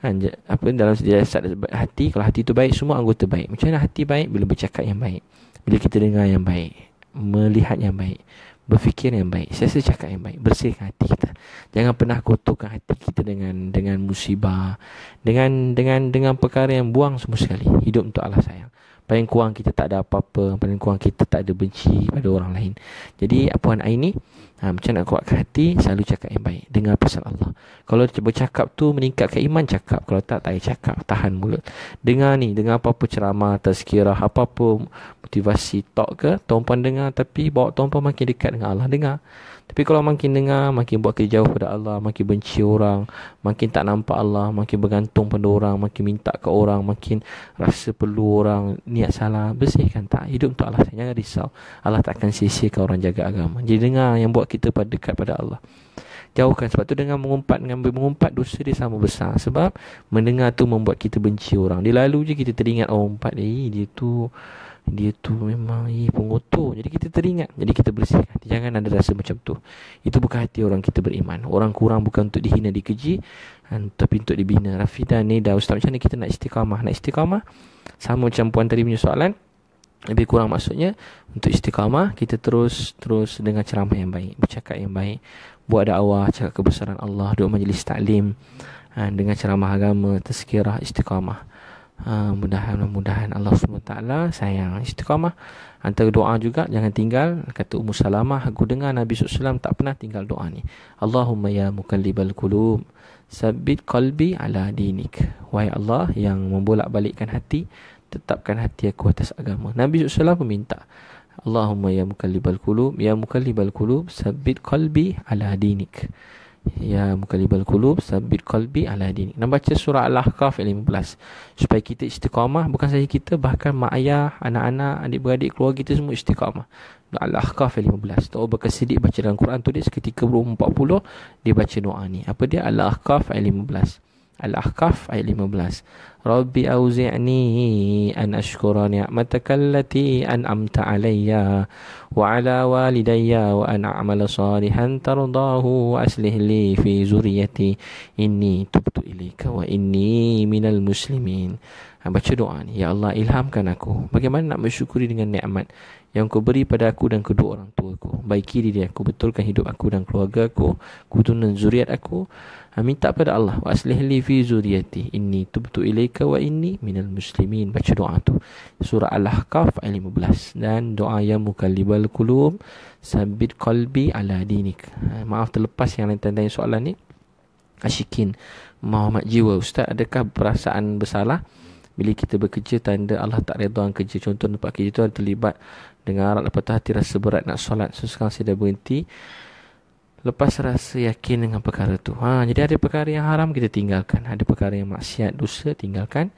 Kan, apa dalam jasad hati kalau hati tu baik semua anggota baik. Macam mana hati baik bila bercakap yang baik. Bila kita dengar yang baik, melihat yang baik, berfikir yang baik, saya sesa cakap yang baik, bersihkan hati kita. Jangan pernah kotorkan hati kita dengan dengan musibah, dengan dengan dengan perkara yang buang semua sekali. Hidup untuk Allah sayang. Paling kurang kita tak ada apa-apa Paling kurang kita tak ada benci pada orang lain Jadi Puan Aini ha, Macam nak kuatkan hati Selalu cakap yang baik Dengar pesan Allah Kalau dia bercakap tu Meningkatkan iman cakap Kalau tak tak payah cakap Tahan mulut Dengar ni Dengar apa-apa ceramah Tazkirah Apa-apa motivasi Talk ke Tuan dengar Tapi bawa tuan makin dekat dengan Allah Dengar tapi kalau makin dengar, makin buat kerja jauh pada Allah, makin benci orang, makin tak nampak Allah, makin bergantung pada orang, makin minta ke orang, makin rasa perlu orang, niat salah, bersihkan tak? Hidup untuk Allah, jangan risau. Allah tak akan sia orang jaga agama. Jadi dengar yang buat kita pada dekat pada Allah. Jauhkan sebab tu dengan mengumpat dengan mengumpat dosa dia sama besar sebab mendengar tu membuat kita benci orang. Dia lalu je kita teringat oh empat eh dia tu dia tu memang eh, pengotor jadi kita teringat jadi kita bersihkan hati jangan ada rasa macam tu itu bukan hati orang kita beriman orang kurang bukan untuk dihina dikeji dan, tapi untuk dibina Rafidah, Nida, Ustaz macam mana kita nak istiqamah nak istiqamah sama macam puan tadi punya soalan lebih kurang maksudnya untuk istiqamah kita terus terus dengan ceramah yang baik bercakap yang baik buat dakwah cakap kebesaran Allah duduk majlis taklim dengan ceramah agama tazkirah istiqamah Ha, mudah-mudahan Allah SWT sayang istiqamah antara doa juga jangan tinggal kata Ummu Salamah aku dengar Nabi SAW tak pernah tinggal doa ni Allahumma ya mukallibal kulub sabit qalbi ala dinik wahai Allah yang membolak balikkan hati tetapkan hati aku atas agama Nabi SAW meminta Allahumma ya mukallibal kulub ya mukallibal kulub sabit qalbi ala dinik Ya mukalibal kulub sabit kalbi ala din. Nak baca surah Al-Ahqaf ayat 15 supaya kita istiqamah bukan saja kita bahkan mak ayah, anak-anak, adik-beradik, keluarga kita semua istiqamah. Al-Ahqaf ayat 15. Tahu berkesidik baca dalam Quran tu dia seketika berumur puluh dia baca doa ni. Apa dia Al-Ahqaf ayat 15. Al-Ahqaf ayat Rabbi auzi'ni an ashkura ni'mataka allati an'amta alayya wa ala walidayya wa an a'mala salihan tardahu wa aslih li fi zuriyati inni tubtu ilayka wa inni minal muslimin. Ha, baca doa ni. Ya Allah ilhamkan aku. Bagaimana nak bersyukuri dengan nikmat yang kau beri pada aku dan kedua orang tuaku. Baiki diri aku, betulkan hidup aku dan keluarga aku, keturunan zuriat aku. Ha, minta pada Allah wa aslih li fi zuriyati inni tubtu ilaika wa inni minal muslimin baca doa tu surah al-ahqaf ayat 15 dan doa ya mukallibal qulub sabit qalbi ala dinik ha, maaf terlepas yang lain tanya soalan ni asyikin Muhammad jiwa ustaz adakah perasaan bersalah bila kita bekerja tanda Allah tak redha kerja contoh tempat kerja tu terlibat dengan arak lepas tu hati rasa berat nak solat so sekarang saya dah berhenti Lepas rasa yakin dengan perkara tu ha, Jadi ada perkara yang haram kita tinggalkan Ada perkara yang maksiat dosa tinggalkan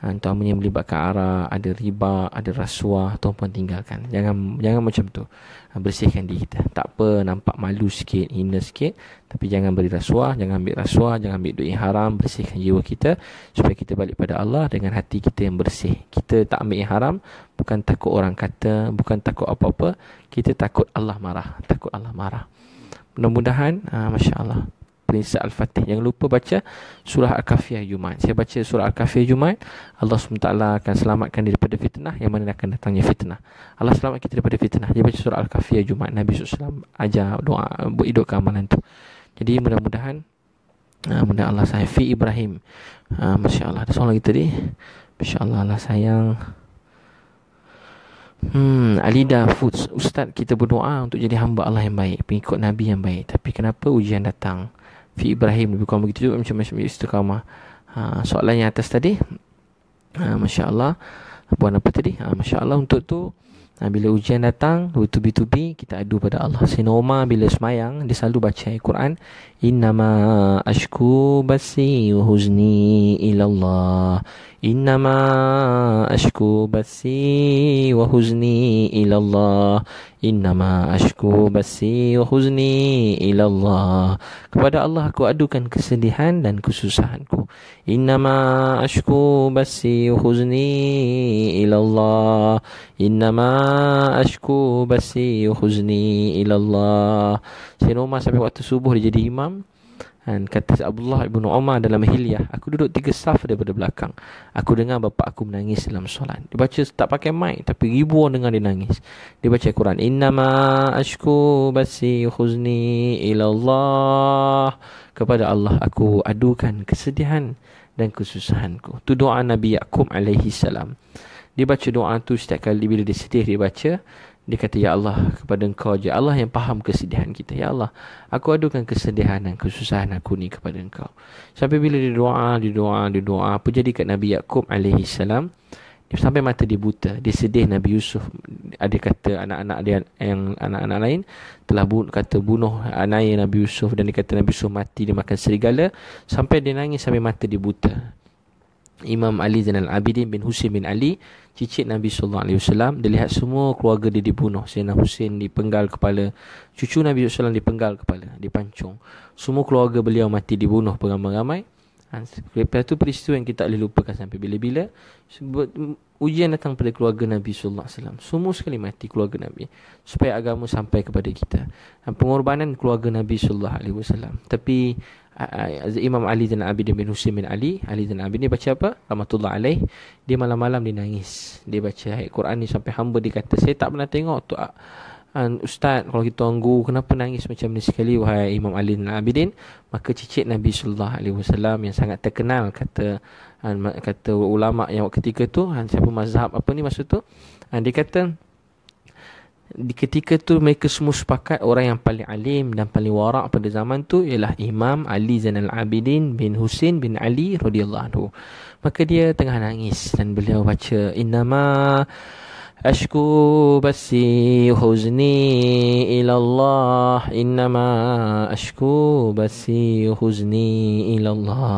ha, Tuan yang melibatkan arah Ada riba, ada rasuah Tuan pun tinggalkan Jangan jangan macam tu ha, Bersihkan diri kita Tak apa nampak malu sikit, hina sikit Tapi jangan beri rasuah Jangan ambil rasuah Jangan ambil duit yang haram Bersihkan jiwa kita Supaya kita balik pada Allah Dengan hati kita yang bersih Kita tak ambil yang haram Bukan takut orang kata Bukan takut apa-apa Kita takut Allah marah Takut Allah marah Mudah-mudahan uh, ah, Masya Allah Prinsip Al-Fatih Jangan lupa baca Surah Al-Kafiyah Jumat Saya baca Surah Al-Kafiyah Jumat Allah SWT akan selamatkan daripada fitnah Yang mana akan datangnya fitnah Allah selamatkan kita daripada fitnah Dia baca Surah Al-Kafiyah Jumat Nabi SAW ajar doa Buat hidup keamalan tu Jadi mudah-mudahan uh, Mudah Allah saya Fi Ibrahim uh, ah, Masya Allah Ada soalan lagi tadi Masya Allah Allah sayang Hmm, Alida Foods Ustaz kita berdoa untuk jadi hamba Allah yang baik Pengikut Nabi yang baik Tapi kenapa ujian datang Fi Ibrahim lebih kurang begitu juga macam-macam istiqamah ha, Soalan yang atas tadi ha, Masya Allah Buat apa tadi ha, Masya Allah untuk tu ha, Bila ujian datang Bertubi-tubi Kita adu pada Allah Sinoma bila semayang Dia selalu baca Al-Quran إنما أشكو بثي وحزني إلى الله إنما أشكو بثي وحزني إلى الله Innama ashku basi wa huzni ilallah. Kepada Allah aku adukan kesedihan dan kesusahanku. Innama ashku basi wa huzni ilallah. Innama ashku basi wa huzni ilallah. Sayyidina Umar sampai waktu subuh dia jadi imam dan kata Abdullah bin Umar dalam hilyah aku duduk tiga saf daripada belakang aku dengar bapa aku menangis dalam solat dia baca tak pakai mic tapi ribu orang dengar dia nangis dia baca Quran innama ashku basi khuzni ila Allah kepada Allah aku adukan kesedihan dan kesusahanku tu doa Nabi Yakum alaihi salam dia baca doa tu setiap kali bila dia sedih dia baca dia kata, Ya Allah, kepada engkau je. Allah yang faham kesedihan kita. Ya Allah, aku adukan kesedihan dan kesusahan aku ni kepada engkau. Sampai bila dia doa, dia doa, dia doa. Apa jadi kat Nabi Yaakob AS? Sampai mata dia buta. Dia sedih Nabi Yusuf. Ada kata anak-anak dia yang anak-anak lain telah bun- kata bunuh anaknya Nabi Yusuf. Dan dia kata Nabi Yusuf mati. Dia makan serigala. Sampai dia nangis sampai mata dia buta. Imam Ali Al Abidin bin Husin bin Ali Cicit Nabi Sallallahu Alaihi SAW Dilihat semua keluarga dia dibunuh Zainal Husin dipenggal kepala Cucu Nabi SAW dipenggal kepala Dipancung Semua keluarga beliau mati dibunuh Beramai-ramai Lepas tu peristiwa yang kita tak boleh lupakan sampai bila-bila ujian datang pada keluarga Nabi sallallahu alaihi wasallam. Semua sekali mati keluarga Nabi supaya agama sampai kepada kita. pengorbanan keluarga Nabi sallallahu alaihi wasallam. Tapi uh, Imam Ali bin Abidin bin Husain bin Ali, Ali dan Abi ni baca apa? Rahmatullah alaih. Dia malam-malam dia nangis. Dia baca ayat Quran ni sampai hamba dia kata saya tak pernah tengok tu An, Ustaz kalau kita tunggu kenapa nangis macam ni sekali wahai Imam Ali bin Abidin maka cicit Nabi sallallahu alaihi wasallam yang sangat terkenal kata an, kata ulama yang ketika tu an, siapa mazhab apa ni maksud tu an, dia kata di ketika tu mereka semua sepakat orang yang paling alim dan paling warak pada zaman tu ialah Imam Ali Zainal Abidin bin Husin bin Ali radhiyallahu anhu. Maka dia tengah nangis dan beliau baca innama Ashku بثي huzni إلى الله إنما أشكو بثي حزني إلى الله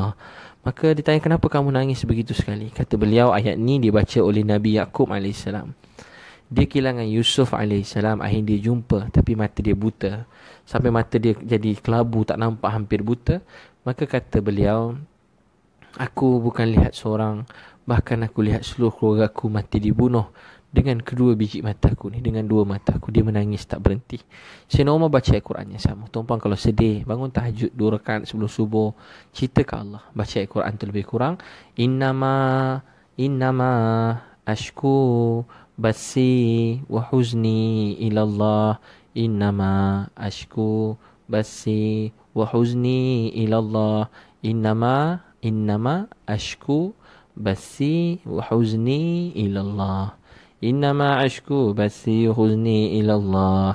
Maka ditanya kenapa kamu nangis begitu sekali Kata beliau ayat ni dibaca oleh Nabi Yaakob AS Dia kehilangan Yusuf AS Akhirnya dia jumpa tapi mata dia buta Sampai mata dia jadi kelabu tak nampak hampir buta Maka kata beliau Aku bukan lihat seorang Bahkan aku lihat seluruh keluarga aku mati dibunuh dengan kedua biji mataku ni dengan dua mataku dia menangis tak berhenti Saya Umar baca Al-Quran yang sama Tumpang kalau sedih bangun tahajud dua rakaat sebelum subuh cerita ke Allah baca Al-Quran tu lebih kurang innama innama ashku basi wa ilallah. ila Allah innama ashku basi wa ilallah. ila Allah innama innama ashku basi wa ilallah. Inna ma'ashku, ashku basi huzni ila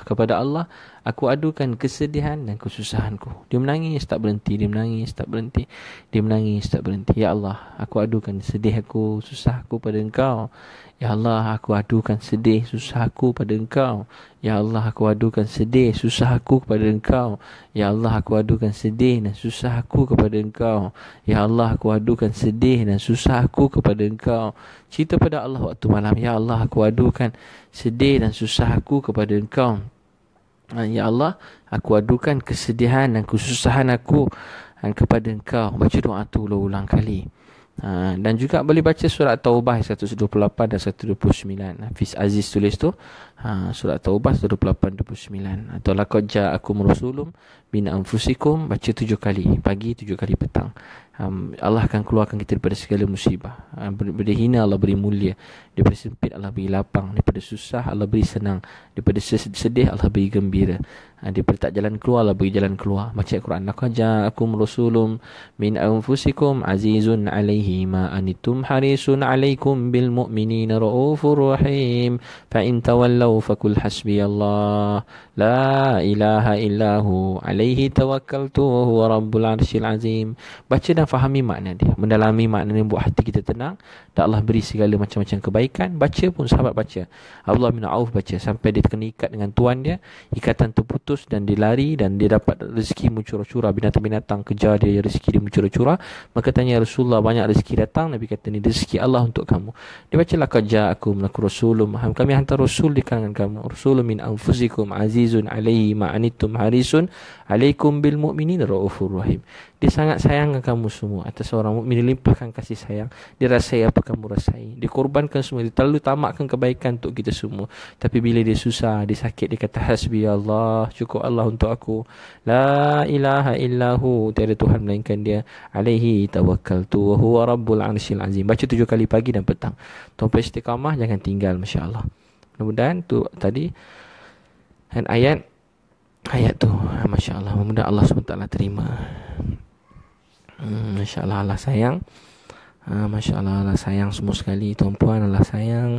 Kepada Allah, aku adukan kesedihan dan kesusahanku. Dia menangis tak berhenti, dia menangis tak berhenti, dia menangis tak berhenti. Ya Allah, aku adukan sedih aku, susah aku pada engkau. Ya Allah, aku adukan sedih, susah aku pada engkau. Ya Allah, aku adukan sedih, susah aku kepada engkau. Ya Allah, aku adukan sedih dan susah aku kepada engkau. Ya Allah, aku adukan sedih dan susah aku kepada engkau. Cita pada Allah waktu malam. Ya Allah, aku adukan sedih dan susah aku kepada engkau. Ah, ya Allah, aku adukan kesedihan dan kesusahan aku ah, kepada engkau. Baca doa tu ulang-ulang kali. Ha, dan juga boleh baca surat Taubah 128 dan 129 Hafiz Aziz tulis tu ha, Surat Taubah 128 29 Atau lakot ja'akum rusulum Bina anfusikum Baca tujuh kali Pagi tujuh kali petang um, Allah akan keluarkan kita daripada segala musibah um, Daripada hina Allah beri mulia Daripada sempit Allah beri lapang Daripada susah Allah beri senang Daripada sedih Allah beri gembira uh, Daripada tak jalan keluar Allah beri jalan keluar Macam Al-Quran Laqajakum rasulum min anfusikum azizun alaihi ma anitum harisun alaikum bil mu'minin ra'ufur rahim fa'in in fakul hasbi Allah La ilaha illahu alaihi tawakkaltu wa rabbul arshil azim Baca dah dan fahami makna dia Mendalami makna dia Buat hati kita tenang Dan Allah beri segala macam-macam kebaikan Baca pun sahabat baca Allah bin Auf baca Sampai dia terkena ikat dengan tuan dia Ikatan tu putus Dan dia lari Dan dia dapat rezeki mencurah cura Binatang-binatang kejar dia ya Rezeki dia mencurah cura Maka tanya Rasulullah Banyak rezeki datang Nabi kata ni rezeki Allah untuk kamu Dia baca lah aku melaku Rasulullah Kami hantar Rasul di kalangan kamu Rasulullah min anfuzikum Azizun alaihi ma'anitum harisun Alaikum bil mu'minin ra'ufur rahim dia sangat sayang kamu semua atas orang mukmin dilimpahkan kasih sayang, dirasai apa kamu rasai, dikorbankan semua, terlalu tamakkan kebaikan untuk kita semua. Tapi bila dia susah, dia sakit dia kata hasbi Allah, cukup Allah untuk aku. La ilaha illahu, tiada Tuhan melainkan dia. Alaihi tawakal wa huwa rabbul arsyil azim. Baca tujuh kali pagi dan petang. Tompe istiqamah jangan tinggal masya-Allah. Mudah-mudahan tu tadi dan ayat ayat tu masya-Allah mudah Allah Subhanahu terima hmm, Masya Allah Allah sayang uh, ah, Masya Allah Allah sayang semua sekali Tuan Puan Allah sayang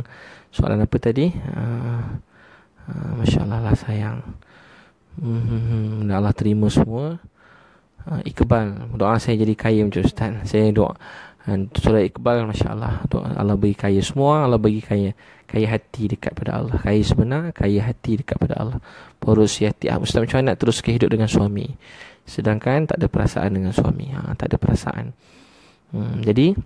Soalan apa tadi? Uh, ah, uh, ah, Masya Allah Allah sayang hmm, hmm, hmm. Allah terima semua uh, Iqbal Doa saya jadi kaya macam Ustaz Saya doa uh, Surah Iqbal Masya Allah Allah bagi kaya semua Allah bagi kaya Kaya hati dekat pada Allah Kaya sebenar Kaya hati dekat pada Allah Porus hati ah, Ustaz macam mana nak terus kehidup dengan suami sedangkan tak ada perasaan dengan suami ha tak ada perasaan hmm jadi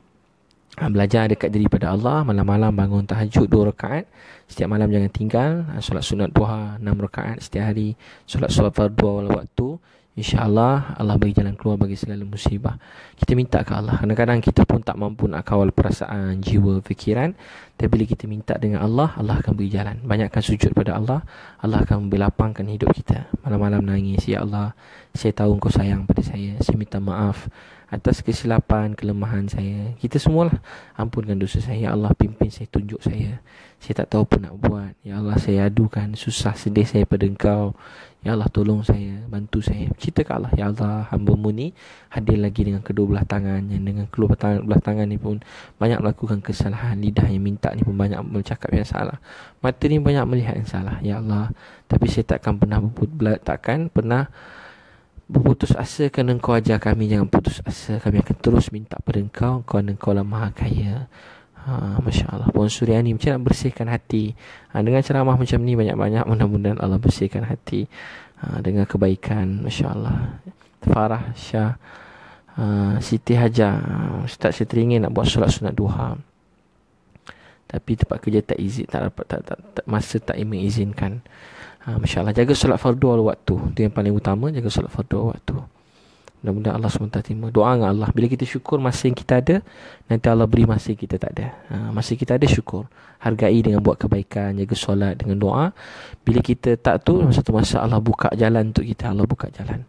ha, belajar dekat diri pada Allah malam-malam bangun tahajud dua rakaat setiap malam jangan tinggal ha, solat sunat duha enam rakaat setiap hari solat solat dua waktu InsyaAllah Allah bagi jalan keluar bagi segala musibah Kita minta ke Allah Kadang-kadang kita pun tak mampu nak kawal perasaan, jiwa, fikiran Tapi bila kita minta dengan Allah Allah akan beri jalan Banyakkan sujud pada Allah Allah akan berlapangkan hidup kita Malam-malam nangis Ya Allah Saya tahu kau sayang pada saya Saya minta maaf Atas kesilapan, kelemahan saya Kita semualah Ampunkan dosa saya Ya Allah pimpin saya, tunjuk saya saya tak tahu apa nak buat Ya Allah saya adukan Susah sedih saya pada engkau Ya Allah tolong saya Bantu saya Cerita ke Allah Ya Allah hamba mu ni Hadir lagi dengan kedua belah tangan Yang dengan kedua belah tangan ni pun Banyak melakukan kesalahan Lidah yang minta ni pun banyak bercakap yang salah Mata ni banyak melihat yang salah Ya Allah Tapi saya takkan pernah Takkan pernah Berputus asa kerana engkau ajar kami Jangan putus asa Kami akan terus minta pada engkau Kerana engkau lah maha kaya Ha, Masya Allah Puan suriani Macam nak bersihkan hati ha, Dengan ceramah macam ni Banyak-banyak Mudah-mudahan Allah bersihkan hati ha, Dengan kebaikan Masya Allah Farah Syah ha, Siti Hajar ha, Ustaz saya teringin Nak buat surat sunat duha Tapi tempat kerja tak izin Tak dapat tak, tak, tak, Masa tak mengizinkan ha, Masya Allah Jaga surat fardu waktu Itu yang paling utama Jaga surat fardu waktu Mudah-mudahan Allah SWT terima Doa dengan Allah Bila kita syukur masa yang kita ada Nanti Allah beri masa yang kita tak ada ha, Masa kita ada syukur Hargai dengan buat kebaikan Jaga solat dengan doa Bila kita tak tu Satu masa Allah buka jalan untuk kita Allah buka jalan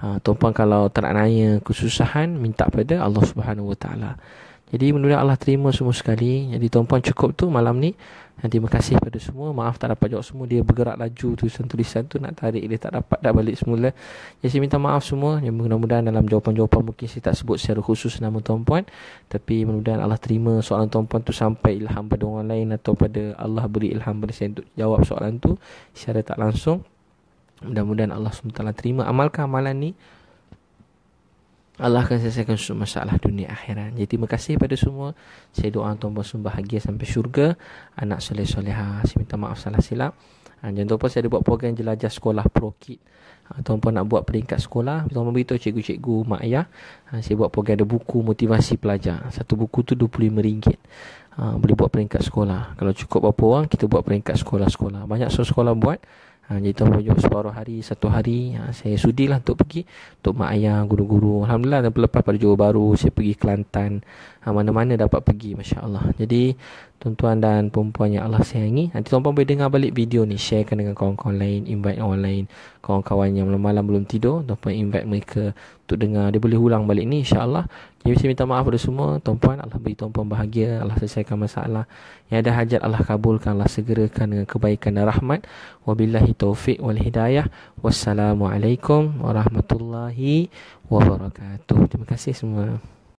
ha, Tumpang kalau tak nak naya kesusahan Minta pada Allah SWT Jadi mudah-mudahan Allah terima semua sekali Jadi tumpang cukup tu malam ni Terima kasih pada semua Maaf tak dapat jawab semua Dia bergerak laju tulisan-tulisan tu Nak tarik dia tak dapat Dah balik semula Jadi saya minta maaf semua Yang mudah-mudahan dalam jawapan-jawapan Mungkin saya tak sebut secara khusus Nama tuan puan Tapi mudah-mudahan Allah terima Soalan tuan puan tu Sampai ilham pada orang lain Atau pada Allah beri ilham pada saya Untuk jawab soalan tu Secara tak langsung Mudah-mudahan Allah SWT terima Amalkan amalan ni Allah akan selesaikan semua masalah dunia akhirat. Jadi terima kasih kepada semua. Saya doa untuk semua bahagia sampai syurga. Anak soleh-soleha. Ha, saya minta maaf salah silap. Ha, jangan lupa saya ada buat program jelajah sekolah ProKid. Ha, tuan-tuan nak buat peringkat sekolah. Tuan-tuan beritahu cikgu-cikgu, mak ayah. Ha, saya buat program ada buku motivasi pelajar. Satu buku tu RM25. Ha, boleh buat peringkat sekolah. Kalau cukup berapa orang, kita buat peringkat sekolah-sekolah. Banyak sekolah buat ha, Jadi tuan pojok separuh hari Satu hari ha, Saya lah untuk pergi Untuk mak ayah Guru-guru Alhamdulillah Lepas pada Johor Baru Saya pergi Kelantan ha, mana-mana dapat pergi masya-Allah. Jadi tuan-tuan dan puan yang Allah sayangi, nanti tuan-puan boleh dengar balik video ni, sharekan dengan kawan-kawan lain, invite orang lain, kawan-kawan yang malam-malam belum tidur, tuan-puan invite mereka untuk dengar. Dia boleh ulang balik ni insya-Allah. Jadi saya minta maaf pada semua tuan-puan, Allah beri tuan-puan bahagia, Allah selesaikan masalah. Yang ada hajat Allah kabulkan, Allah segerakan dengan kebaikan dan rahmat. Wabillahi taufik wal hidayah. Wassalamualaikum warahmatullahi wabarakatuh. Terima kasih semua.